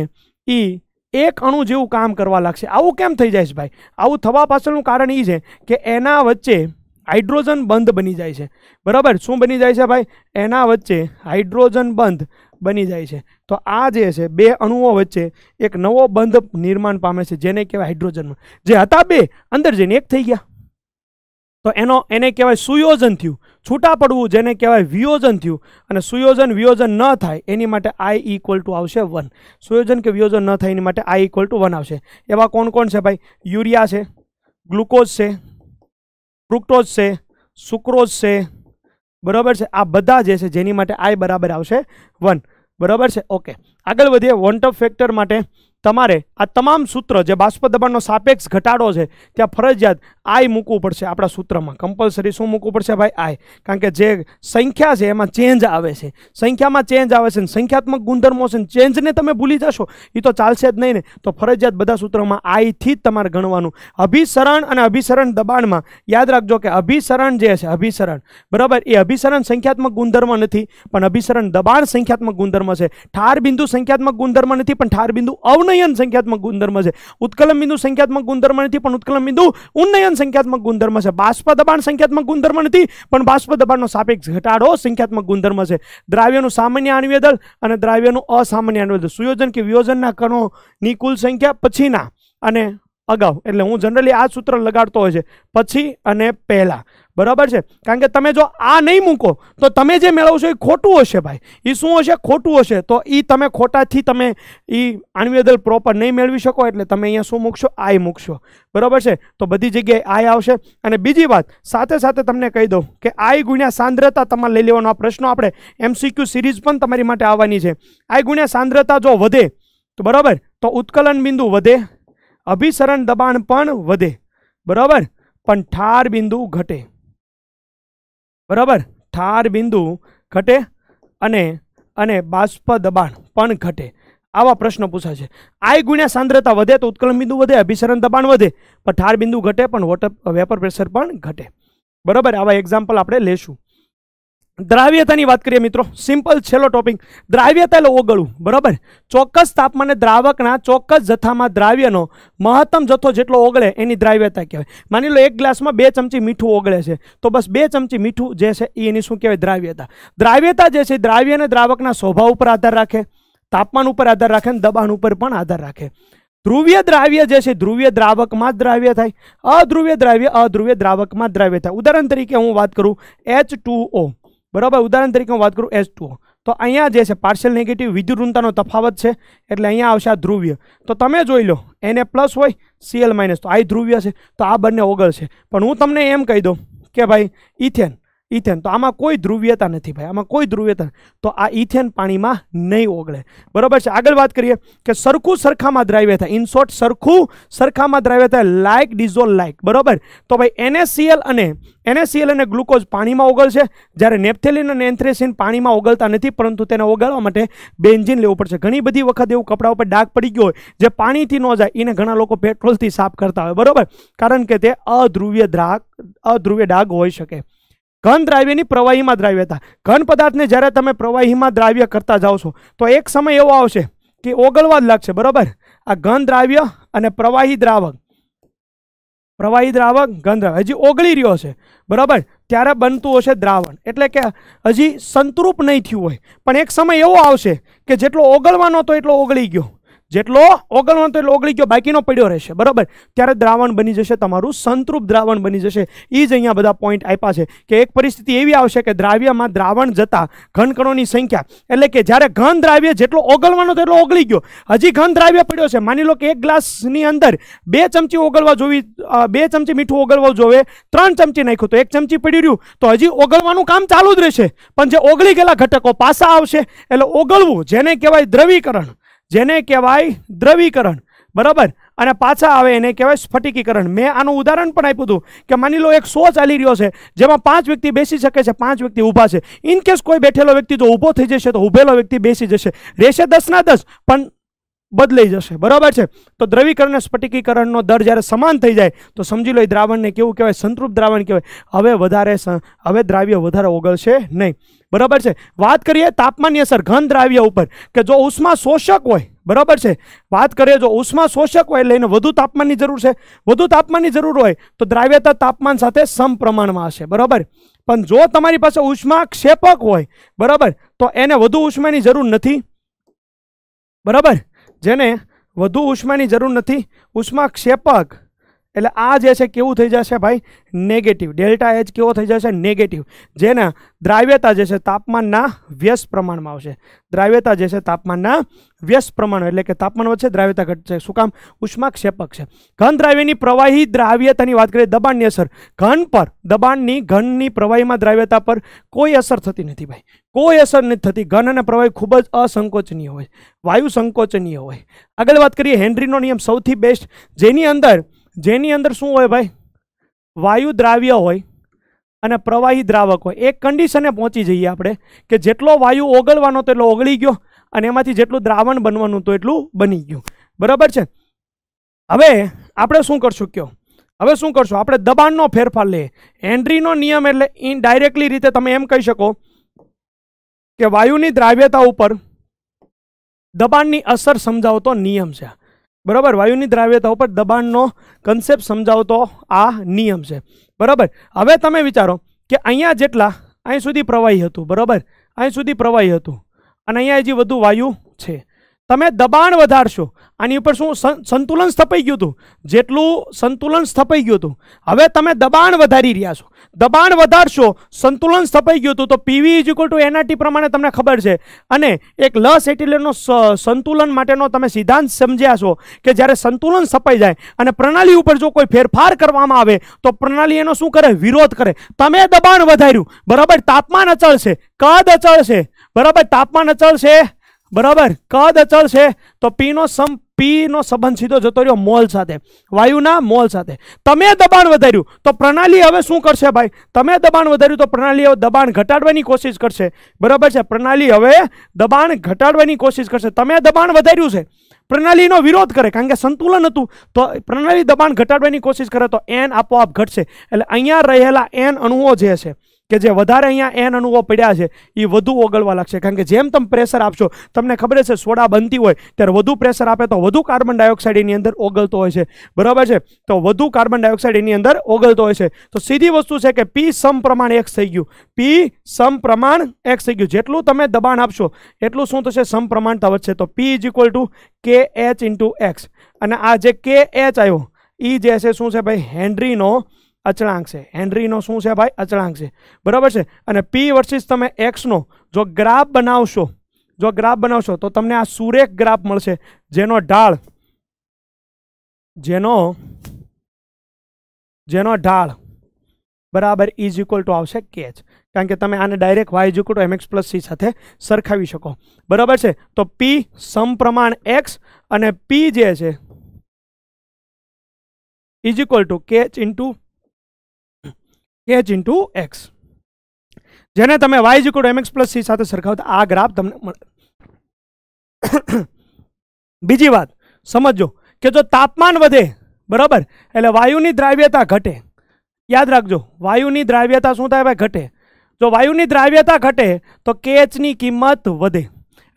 ઈ એક અણુ જેવું કામ કરવા લાગે આવું કેમ થઈ જાય છે ભાઈ આવું થવા પાછળનું કારણ ઈ છે કે એના વચ્ચે હાઇડ્રોજન બંધ બની જાય છે બરાબર શું બની જાય છે ભાઈ એના વચ્ચે હાઇડ્રોજન બંધ બની જાય છે તો આ જે છે બે અણુઓ વચ્ચે એક નવો બંધ નિર્માણ પામે છે જેને કહેવાય હાઇડ્રોજન જે હતા બે અંદર જઈને એક થઈ ગયા તો એનો એને કહેવાય સુયોજન થયું છૂટા પડવું જેને કહેવાય વિયોજન થયું અને સુયોજન વિયોજન ન થાય એની માટે i ઇક્વલ ટુ આવશે 1 સુયોજન કે વિયોજન ન થઈ એની માટે i ઇક્વલ ટુ 1 આવશે એવા કોણ કોણ છે ભાઈ યુરિયા છે گلوકોઝ છે ફ્રુક્ટોઝ છે સુક્રોઝ છે બરોબર છે આ બધા જે છે જેની માટે i બરાબર આવશે 1 બરાબર છે ઓકે આગળ વધીએ વોન્ટ ઓફ ફેક્ટર માટે તમારે આ તમામ સૂત્ર જે બાષ્પ દબાણનો સાપેક્ષ ઘટાડો છે તે ફરજિયાત i મૂકવું પડશે આપણા સૂત્રમાં કમ્પલ્સરી શું મૂકવું પડશે ભાઈ i કારણ કે જે સંખ્યા છે એમાં ચેન્જ આવે છે સંખ્યામાં ચેન્જ આવે છે અને સંખ્યાત્મક ગુંદર્મોસન ચેન્જ ને તમે ભૂલી જશો એ તો ચાલ્શે જ નહીં ને તો ફરજિયાત બધા સૂત્રમાં i થી તમારે ગણવાનું અભિસરણ અને અભિસરણ દબાણમાં યાદ રાખજો કે અભિસરણ જે છે અભિસરણ બરાબર એ અભિસરણ સંખ્યાત્મક ગુંદર્મો નથી પણ અભિસરણ દબાણ સંખ્યાત્મક ગુંદર્મો છે ઠાર બિંદુ સંખ્યાત્મક ગુંદર્મો નથી પણ ઠાર બિંદુ અવ નયન સંખ્યાત્મક ગુણધર્મો છે ઉત્કલન બિંદુ સંખ્યાત્મક ગુણધર્મ નથી પણ ઉત્કલન બિંદુ ઉન્નયન સંખ્યાત્મક ગુણધર્મો છે બાષ્પ દબાણ સંખ્યાત્મક ગુણધર્મ નથી પણ બાષ્પ દબાણનો સાપેક્ષ ઘટાડો સંખ્યાત્મક ગુણધર્મો છે દ્રવ્યનું સામાન્ય આણ્વિદલ અને દ્રવ્યનું અસામાન્ય આણ્વિદલ સુયોજન કે વિયોજનના કણો ની કુલ સંખ્યા પછીના અને અગાવ એટલે હું જનરલી આ સૂત્ર લગાડતો હોય છે પછી અને પહેલા बराबर छे कारण के તમે જો આ નહી મૂકો તો તમે જે મેળવશો એ ખોટું હશે ભાઈ ઈ શું હશે ખોટું હશે તો ઈ તમે ખોટા થી તમે ઈ આણવેદલ પ્રોપર નહી મેળવી શકો એટલે તમે અહીંયા શું મૂકશો આય મૂકશો બરાબર છે તો બધી જગ્યાએ આય આવશે અને બીજી વાત સાથે સાથે તમને કહી દો કે આય ગુણ્યા સાંદ્રતા તમારે લઈ લેવાનો આ પ્રશ્નો આપણે एमसीक्यू સિરીઝ પણ તમારી માટે આવવાની છે આય ગુણ્યા સાંદ્રતા જો વધે તો બરાબર તો ઉત્કલન બિંદુ વધે અભિસરણ દબાણ પણ વધે બરાબર પંઠાર બિંદુ ઘટે બરાબર ઠાર બિંદુ ઘટે અને અને બાષ્પ દબાણ પણ ઘટે આવા પ્રશ્નો પૂછાય છે આય ગુણ્યા સાંદ્રતા વધે તો ઉત્કલન બિંદુ વધે અભિસરણ દબાણ વધે પણ ઠાર બિંદુ ઘટે પણ વોટર વેપર પ્રેશર પણ ઘટે બરાબર આવા એક્ઝામ્પલ આપણે લેશું દ્રાવ્યતાની વાત કરીએ મિત્રો સિમ્પલ છેલો ટોપિક દ્રાવ્યતા એટલે ઓગળવું બરાબર ચોક્કસ તાપમાનને દ્રાવકના ચોક્કસ જથામાં દ્રાવ્યનો મહતમ જથ્થો જેટલો ઓગળે એની દ્રાવ્યતા કહેવાય માની લો એક ગ્લાસમાં બે ચમચી મીઠું ઓગળે છે તો બસ બે ચમચી મીઠું જે છે એ એની શું કહેવાય દ્રાવ્યતા દ્રાવ્યતા જે છે દ્રાવ્ય અને દ્રાવકના સ્વભાવ ઉપર આધાર રાખે તાપમાન ઉપર આધાર રાખેન દબાણ ઉપર પણ આધાર રાખે ધ્રુવ્ય દ્રાવ્ય જે છે ધ્રુવ્ય દ્રાવકમાં દ્રાવ્ય થાય અધ્રુવ્ય દ્રાવ્ય અધ્રુવ્ય દ્રાવકમાં દ્રાવ્ય થાય ઉદાહરણ તરીકે હું વાત કરું H2O બરાબર ઉદાહરણ તરીકે હું વાત કરું H2O તો અહીંયા જે છે પાર્શિયલ નેગેટિવ વિદ્યુત ઋણતાનો તફાવત છે એટલે અહીંયા આવશે આ ધ્રુવ્ય તો તમે જોઈ લો એને પ્લસ હોય Cl- તો આય ધ્રુવ્ય છે તો આ બરને ઓગળશે પણ હું તમને એમ કહી દઉં કે ભાઈ ઇથેન इथेन तो आमा कोई ध्रुवीयता नही भाई आमा कोई ध्रुवीयता तो आ इथेन पाणी मा नही ओगळे बरोबरच આગળ વાત કરીએ के सरखु सरखा मा द्रवयता इन शॉर्ट सरखु सरखा मा द्रवयता लाइक डिजॉल्व लाइक बरोबर तो भाई NaCl અને NaCl અને گلوકોઝ પાણી માં ઓગળશે જ્યારે નેફથેલીન અને એન્થ્રેસિન પાણી માં ઓગળતા નથી પરંતુ તેને ઓગાળવા માટે બેન્ઝિન લેવું પડશે ઘણી બધી વખત એવું કપડા ઉપર ડાક પડી ગયો જે પાણી થી નો જાય એને ઘણા લોકો પેટ્રોલ થી સાફ કરતા હોય बरोबर कारण के ते અધ્રુવ્ય ડાક અધ્રુવ્ય ડાગ હોય શકે કણ દ્રાવ્યની પ્રવાહીમાં દ્રાવ્યતા કણ પદાર્થને જ્યારે તમે પ્રવાહીમાં દ્રાવ્ય કરતા જાવ છો તો એક સમય એવો આવશે કે ઓગળવા જ લાગે બરાબર આ કણ દ્રાવ્ય અને પ્રવાહી દ્રાવક પ્રવાહી દ્રાવક કણ હજી ઓગળી રહ્યો છે બરાબર ત્યારે બનતું હશે દ્રાવણ એટલે કે હજી સંતૃપ્ત નહી થયું હોય પણ એક સમય એવો આવશે કે જેટલું ઓગળવાનું તો એટલું ઓગળી ગયો જેટલો ઓગળવાનું એટલો ઓગળી ગયો બાકીનો પડ્યો રહેશે બરોબર ત્યારે દ્રાવણ બની જશે તમારું સંતૃપ્ત દ્રાવણ બની જશે ઈ જ અહીંયા બધા પોઈન્ટ આયા છે કે એક પરિસ્થિતિ એવી આવશે કે દ્રાવ્યમાં દ્રાવણ જતાં કણકણોની સંખ્યા એટલે કે જ્યારે ઘન દ્રાવ્ય જેટલો ઓગળવાનું એટલો ઓગળી ગયો હજી ઘન દ્રાવ્ય પડ્યો છે માની લો કે એક ગ્લાસની અંદર બે ચમચી ઓગળવા જોવી બે ચમચી મીઠું ઓગળવા જોવે ત્રણ ચમચી નાખ્યું તો એક ચમચી પડી રહ્યું તો હજી ઓગળવાનું કામ ચાલુ જ રહેશે પણ જે ઓગળીેલા ઘટકો પાછા આવશે એટલે ઓગળવું જેને કહેવાય દ્રવીકરણ જેને કહેવાય દ્રવીકરણ બરાબર અને પાછા આવે એને કહેવાય સ્ફટિકીકરણ મેં આનું ઉદાહરણ પણ આપ્યું હતું કે માની લો એક શો ચાલી રહ્યો છે જેમાં પાંચ વ્યક્તિ બેસી શકે છે પાંચ વ્યક્તિ ઊભા છે ઇન કેસ કોઈ બેઠેલો વ્યક્તિ જો ઊભો થઈ જશે તો ઊભેલો વ્યક્તિ બેસી જશે રહેશે દસના દસ પણ બદલાઈ જશે બરાબર છે તો દ્રવીકરણ અને સ્ફટિકીકરણનો દર જ્યારે સમાન થઈ જાય તો સમજી લો એ દ્રાવણને કેવું કહેવાય સંતૃપ્ત દ્રાવણ કહેવાય હવે વધારે હવે દ્રાવ્ય વધારે ઓગળશે નહીં બરાબર છે વાત કરીએ તાપમાન્ય અસર ઘન દ્રાવ્ય ઉપર કે જો ઉષ્મા શોષક હોય બરાબર છે વાત કરીએ જો ઉષ્મા શોષક હોય એટલે એને વધુ તાપમાનની જરૂર છે વધુ તાપમાનની જરૂર હોય તો દ્રાવ્યતા તાપમાન સાથે સમપ્રમાણમાં હશે બરાબર પણ જો તમારી પાસે ઉષ્મા ક્ષેપક હોય બરાબર તો એને વધુ ઉષ્માની જરૂર નથી બરાબર જેને વધુ ઉષ્માની જરૂર નથી ઉષ્મા ક્ષેપક એટલે આ જે છે કેવું થઈ જશે ભાઈ નેગેટિવ ડેલ્ટા H કેવો થઈ જશે નેગેટિવ જે ના દ્રાવ્યતા જે છે તાપમાનના વ્યસ્ત પ્રમાણમાં આવશે દ્રાવ્યતા જે છે તાપમાનના વ્યસ્ત પ્રમાણમાં એટલે કે તાપમાન વધે દ્રાવ્યતા ઘટે છે સુકામ ઉષ્માક્ષેપક છે ઘન દ્રાવ્યની પ્રવાહી દ્રાવ્યતાની વાત કરે દબાણ નિયસર ઘન પર દબાણની ઘનની પ્રવાહીમાં દ્રાવ્યતા પર કોઈ અસર થતી નથી ભાઈ કોઈ અસર નથી થતી ઘન અને પ્રવાહી ખૂબ જ અસંકોચનીય હોય છે વાયુ સંકોચનીય હોય આગળ વાત કરીએ હેનરીનો નિયમ સૌથી બેસ્ટ જેની અંદર જેની અંદર શું હોય ભાઈ વાયુ દ્રાવ્ય હોય અને પ્રવાહી દ્રાવક હોય એક કન્ડિશને પહોંચી જઈએ આપણે કે જેટલો વાયુ ઓગળવાનો તો એટલો ઓગળી ગયો અને એમાંથી જેટલું દ્રાવણ બનવાનું તો એટલું બની ગયું બરાબર છે હવે આપણે શું કરશું કયો હવે શું કરશું આપણે દબાણનો ફેરફાર લઈએ એન્ડ્રીનો નિયમ એટલે ઇન ડાયરેક્ટલી રીતે તમે એમ કહી શકો કે વાયુની દ્રાવ્યતા ઉપર દબાણની અસર સમજાવતો નિયમ છે બરાબર વાયુની દ્રાવ્યતા ઉપર દબાણનો કન્સેપ્ટ સમજાવતો આ નિયમ છે બરાબર હવે તમે વિચારો કે અહીંયા જેટલા અહીં સુધી પ્રવાહી હતું બરાબર અહીં સુધી પ્રવાહી હતું અને અહીંયા હજી વધુ વાયુ છે તમે દબાણ વધારશો અને ઉપર શું સંતુલન સ્થાપાઈ ગયું હતું જેટલું સંતુલન સ્થાપાઈ ગયું હતું હવે તમે દબાણ વધારી રહ્યા છો દબાણ વધારશો સંતુલન સ્થાપાઈ ગયું હતું તો PV = nRT પ્રમાણે તમને ખબર છે અને એક લ સેટિલરનો સંતુલન માટેનો તમે સિદ્ધાંત સમજ્યા છો કે જ્યારે સંતુલન સપાઈ જાય અને પ્રણાલી ઉપર જો કોઈ ફેરફાર કરવામાં આવે તો પ્રણાલી એનો શું કરે વિરોધ કરે તમે દબાણ વધાર્યું બરાબર તાપમાન અચળ છે ક્યાં દ અચળ છે બરાબર તાપમાન અચળ છે બરાબર કાદાચર છે તો પી નો સમ પી નો સંબંધ સીધો જતો રહ્યો મોલ સાથે વાયુ ના મોલ સાથે તમે દબાણ વધાર્યું તો પ્રણાલી હવે શું કરશે ભાઈ તમે દબાણ વધાર્યું તો પ્રણાલીઓ દબાણ ઘટાડવાની કોશિશ કરશે બરાબર છે પ્રણાલી હવે દબાણ ઘટાડવાની કોશિશ કરશે તમે દબાણ વધાર્યું છે પ્રણાલીનો વિરોધ કરે કારણ કે સંતુલન હતું તો પ્રણાલી દબાણ ઘટાડવાની કોશિશ કરે તો n આપો આપ ઘટે એટલે અહીંયા રહેલા n અણુઓ જે છે કે જે વધારે અહીંયા n अणुઓ પડ્યા છે એ વધુ ઓગળવા લાગે છે કારણ કે જેમ તેમ પ્રેશર આપશો તમને ખબર છે સોડા બનતી હોય ત્યારે વધુ પ્રેશર આપે તો વધુ કાર્બન ડાયોક્સાઇડ એની અંદર ઓગળતો હોય છે બરાબર છે તો વધુ કાર્બન ડાયોક્સાઇડ એની અંદર ઓગળતો હોય છે તો સીધી વસ્તુ છે કે p સમપ્રમાણ x થઈ ગયું p સમપ્રમાણ x થઈ ગયું જેટલું તમે દબાણ આપશો એટલું શું થશે સમપ્રમાણતાવ છે તો p = kh * x અને આ જે kh આવ્યો ઈ જે છે શું છે ભાઈ હેન્ડ્રીનો અચળાંક છે હેન્ડ્રીનો શું છે ભાઈ અચળાંક છે બરાબર છે અને p વર્સીસ તમે x નો જો graph બનાવશો જો graph બનાવશો તો તમને આ સુરેખ graph મળશે જેનો ઢાળ જેનો જેનો ઢાળ બરાબર = આવશે k કેમ કે તમે આને ડાયરેક્ટ y = mx + c સાથે સરખાવી શકો બરાબર છે તો p સમપ્રમાણ x અને p જે છે = k * એચ ઇન્ટુ એક્સ જેને તમે y equal m x plus c સાથે સરખાવતા આ ગ્રાફ તમને મળે બીજી વાત સમજો કે જો તાપમાન વધે બરાબર એટલે વાયુની દ્રાવ્યતા ઘટે યાદ રાખજો વાયુની દ્રાવ્યતા શું થાય ભાઈ ઘટે જો વાયુની દ્રાવ્યતા ઘટે તો કેચની કિંમત વધે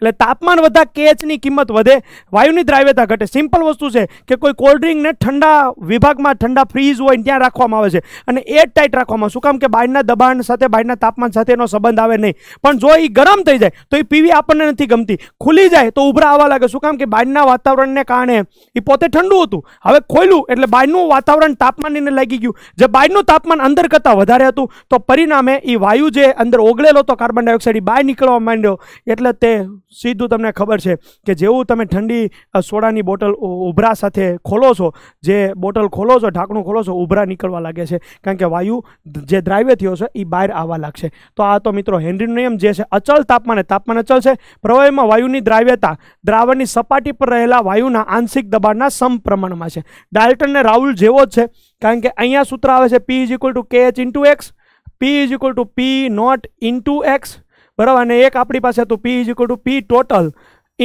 એટલે તાપમાન વધતા કેચની કિંમત વધે વાયુની દ્રાવ્યતા ઘટે સિમ્પલ વસ્તુ છે કે કોઈ કોલ્ડ્રિંકને ઠંડા વિભાગમાં ઠંડા ફ્રીઝ હોય ત્યાં રાખવામાં આવે છે અને એર ટાઈટ રાખવામાં શું કામ કે બહારના દબાણ સાથે બહારના તાપમાન સાથે એનો સંબંધ આવે નહીં પણ જો એ ગરમ થઈ જાય તો એ પીવી આપણને નથી ગમતી ખુલી જાય તો ઉભરા આવવા લાગે શું કામ કે બહારના વાતાવરણને કારણે એ પોતે ઠંડુ હતું હવે ખોલ્યું એટલે બહારનું વાતાવરણ તાપમાન એને લાગી ગયું જે બહારનું તાપમાન અંદર કરતાં વધારે હતું તો પરિણામે એ વાયુ જે અંદર ઓગળેલો હતો કાર્બન ડાયોક્સાઇડ બહાર નીકળવા માંડ્યો એટલે તે સીધું તમને ખબર છે કે જેવું તમે ઠંડી સોડાની બોટલ ઉભરા સાથે ખોલો છો જે બોટલ ખોલો છો ઢાંકણું ખોલો છો ઉભરા નીકળવા લાગે છે કારણ કે વાયુ જે દ્રાવ્ય થયો છે એ બહાર આવવા લાગે છે તો આ તો મિત્રો હેનરીનો નિયમ જે છે અચળ તાપમાને તાપમાન અચળ છે પ્રવાહીમાં વાયુની દ્રાવ્યતા દ્રાવણની સપાટી પર રહેલા વાયુના આંશિક દબાણના સમ પ્રમાણમાં છે ડાલ્ટન ને રાઉલ જેવો છે કારણ કે અહીંયા સૂત્ર આવે છે P = KH * X P = P0 * X બરાબર અને એક આપણી પાસે હતું p is equal to p total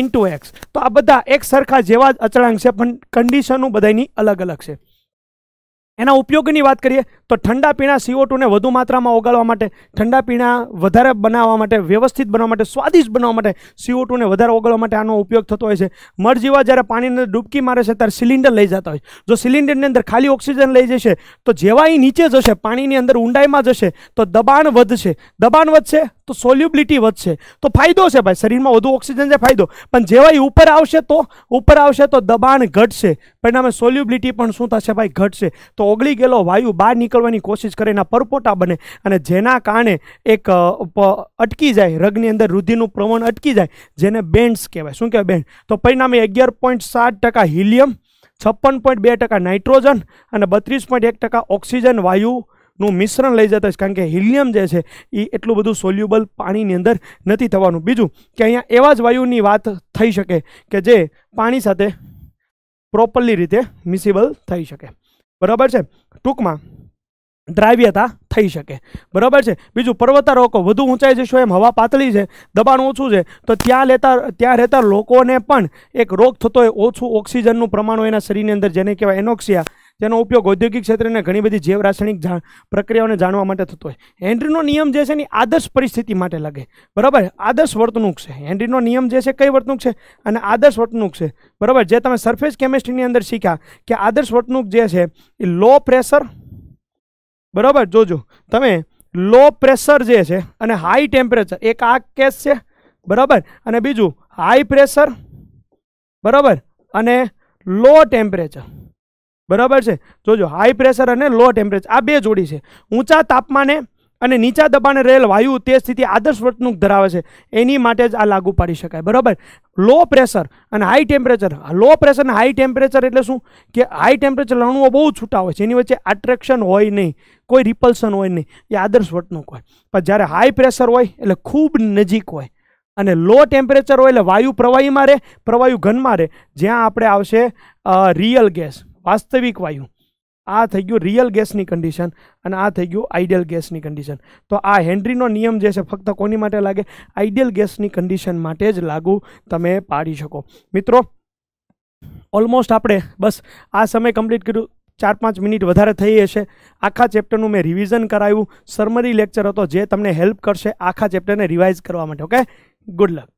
into x તો આ બધા એક સરખા જેવા જ અચળાંક છે પણ કન્ડિશનો બધાની અલગ અલગ છે એના ઉપયોગની વાત કરીએ તો ઠંડા પીણા સીઓ ટુને વધુ માત્રામાં ઓગાળવા માટે ઠંડા પીણા વધારે બનાવવા માટે વ્યવસ્થિત બનાવવા માટે સ્વાદિષ્ટ બનાવવા માટે સીઓ ટુને વધારે ઓગાળવા માટે આનો ઉપયોગ થતો હોય છે મરજીવા જ્યારે પાણીની અંદર ડૂબકી મારે છે ત્યારે સિલિન્ડર લઈ જતા હોય જો સિલિન્ડરની અંદર ખાલી ઓક્સિજન લઈ જશે તો જેવા એ નીચે જશે પાણીની અંદર ઊંડાઈમાં જશે તો દબાણ વધશે દબાણ વધશે તો સોલ્યુબિલિટી વધશે તો ફાયદો છે ભાઈ શરીરમાં વધુ ઓક્સિજન છે ફાયદો પણ જેવા એ ઉપર આવશે તો ઉપર આવશે તો દબાણ ઘટશે પરિણામે સોલ્યુબિલિટી પણ શું થશે ભાઈ ઘટશે તો ઓગળી ગયેલો વાયુ બહાર નીકળવાની કોશિશ કરે એના પરપોટા બને અને જેના કારણે એક અટકી જાય રગની અંદર રુધિરનું પ્રમાણ અટકી જાય જેને બેન્ડ્સ કહેવાય શું કહેવાય બેન્ડ તો પરિણામે અગિયાર પોઈન્ટ સાત ટકા હિલિયમ છપ્પન પોઈન્ટ બે ટકા નાઇટ્રોજન અને બત્રીસ પોઈન્ટ એક ટકા ઓક્સિજન વાયુ નો મિશ્રણ લઈ જાતે કારણ કે હિલીયમ જે છે ઈ એટલું બધું સોલ્યુબલ પાણી ની અંદર નથી થવાનું બીજું કે અહીંયા એવા જ વાયુની વાત થઈ શકે કે જે પાણી સાથે પ્રોપરલી રીતે મિસીબલ થઈ શકે બરાબર છે ટુકમાં દ્રાવ્યતા થઈ શકે બરાબર છે બીજું પર્વતારોહકો વધુ ઊંચાઈ જશો એમ હવા પાતળી છે દબાણ ઓછું છે તો ત્યાં લેતા ત્યાં રહેતા લોકોને પણ એક રોગ થતો એ ઓછું ઓક્સિજન નું પ્રમાણ હો એના શરીની અંદર જેને કહેવાય એનોક્સિયા જેનો ઉપયોગ ઔદ્યોગિક ક્ષેત્રને ઘણી બધી જૈવ રાસાયણિક પ્રક્રિયાઓને જાણવા માટે થતો હોય હેન્ડ્રીનો નિયમ જે છે એની આદર્શ પરિસ્થિતિ માટે લાગે બરાબર આદર્શ વર્તણૂક છે હેન્ડ્રીનો નિયમ જે છે કઈ વર્તણૂક છે અને આદર્શ વર્તણૂક છે બરાબર જે તમે સરફેસ કેમેસ્ટ્રીની અંદર શીખ્યા કે આદર્શ વર્તણૂક જે છે એ લો પ્રેશર બરાબર જોજો તમે લો પ્રેશર જે છે અને હાઈ ટેમ્પરેચર એક આ કેસ છે બરાબર અને બીજું હાઈ પ્રેશર બરાબર અને લો ટેમ્પરેચર બરાબર છે જોજો હાઈ પ્રેશર અને લો ટેમ્પરેચર આ બે જોડી છે ઊંચા તાપમાને અને નીચા દબાણે રેલ વાયુ તે સ્થિતિ આદર્શ વર્તણુક ધરાવે છે એની માટે જ આ લાગુ પડી શકાય બરાબર લો પ્રેશર અને હાઈ ટેમ્પરેચર લો પ્રેશર અને હાઈ ટેમ્પરેચર એટલે શું કે હાઈ ટેમ્પરેચર લણોઓ બહુ છૂટા હોય છે એની વચ્ચે આટ્રેક્શન હોય નહીં કોઈ રિપલ્શન હોય નહીં એ આદર્શ વર્તણુક હોય પણ જ્યારે હાઈ પ્રેશર હોય એટલે ખૂબ નજીક હોય અને લો ટેમ્પરેચર હોય એટલે વાયુ પ્રવાહીમાં રહે પ્રવાહીું ઘનમાં રહે જ્યાં આપણે આવશે રીઅલ ગેસ વાસ્તવિક વાયુ આ થઈ ગયો real gas ની કન્ડિશન અને આ થઈ ગયો આઈડિયલ ગેસ ની કન્ડિશન તો આ હેનરી નો નિયમ જે છે ફક્ત કોની માટે લાગે આઈડિયલ ગેસ ની કન્ડિશન માટે જ લાગુ તમે પાડી શકો મિત્રો ઓલમોસ્ટ આપણે બસ આ સમય કમ્પલીટ કર્યું 4-5 મિનિટ વધારે થઈ હશે આખા ચેપ્ટર નું મે રિવિઝન કરાવ્યું સરમરી લેક્ચર હતો જે તમને હેલ્પ કરશે આખા ચેપ્ટર ને રિવાઇઝ કરવા માટે ઓકે ગુડ લક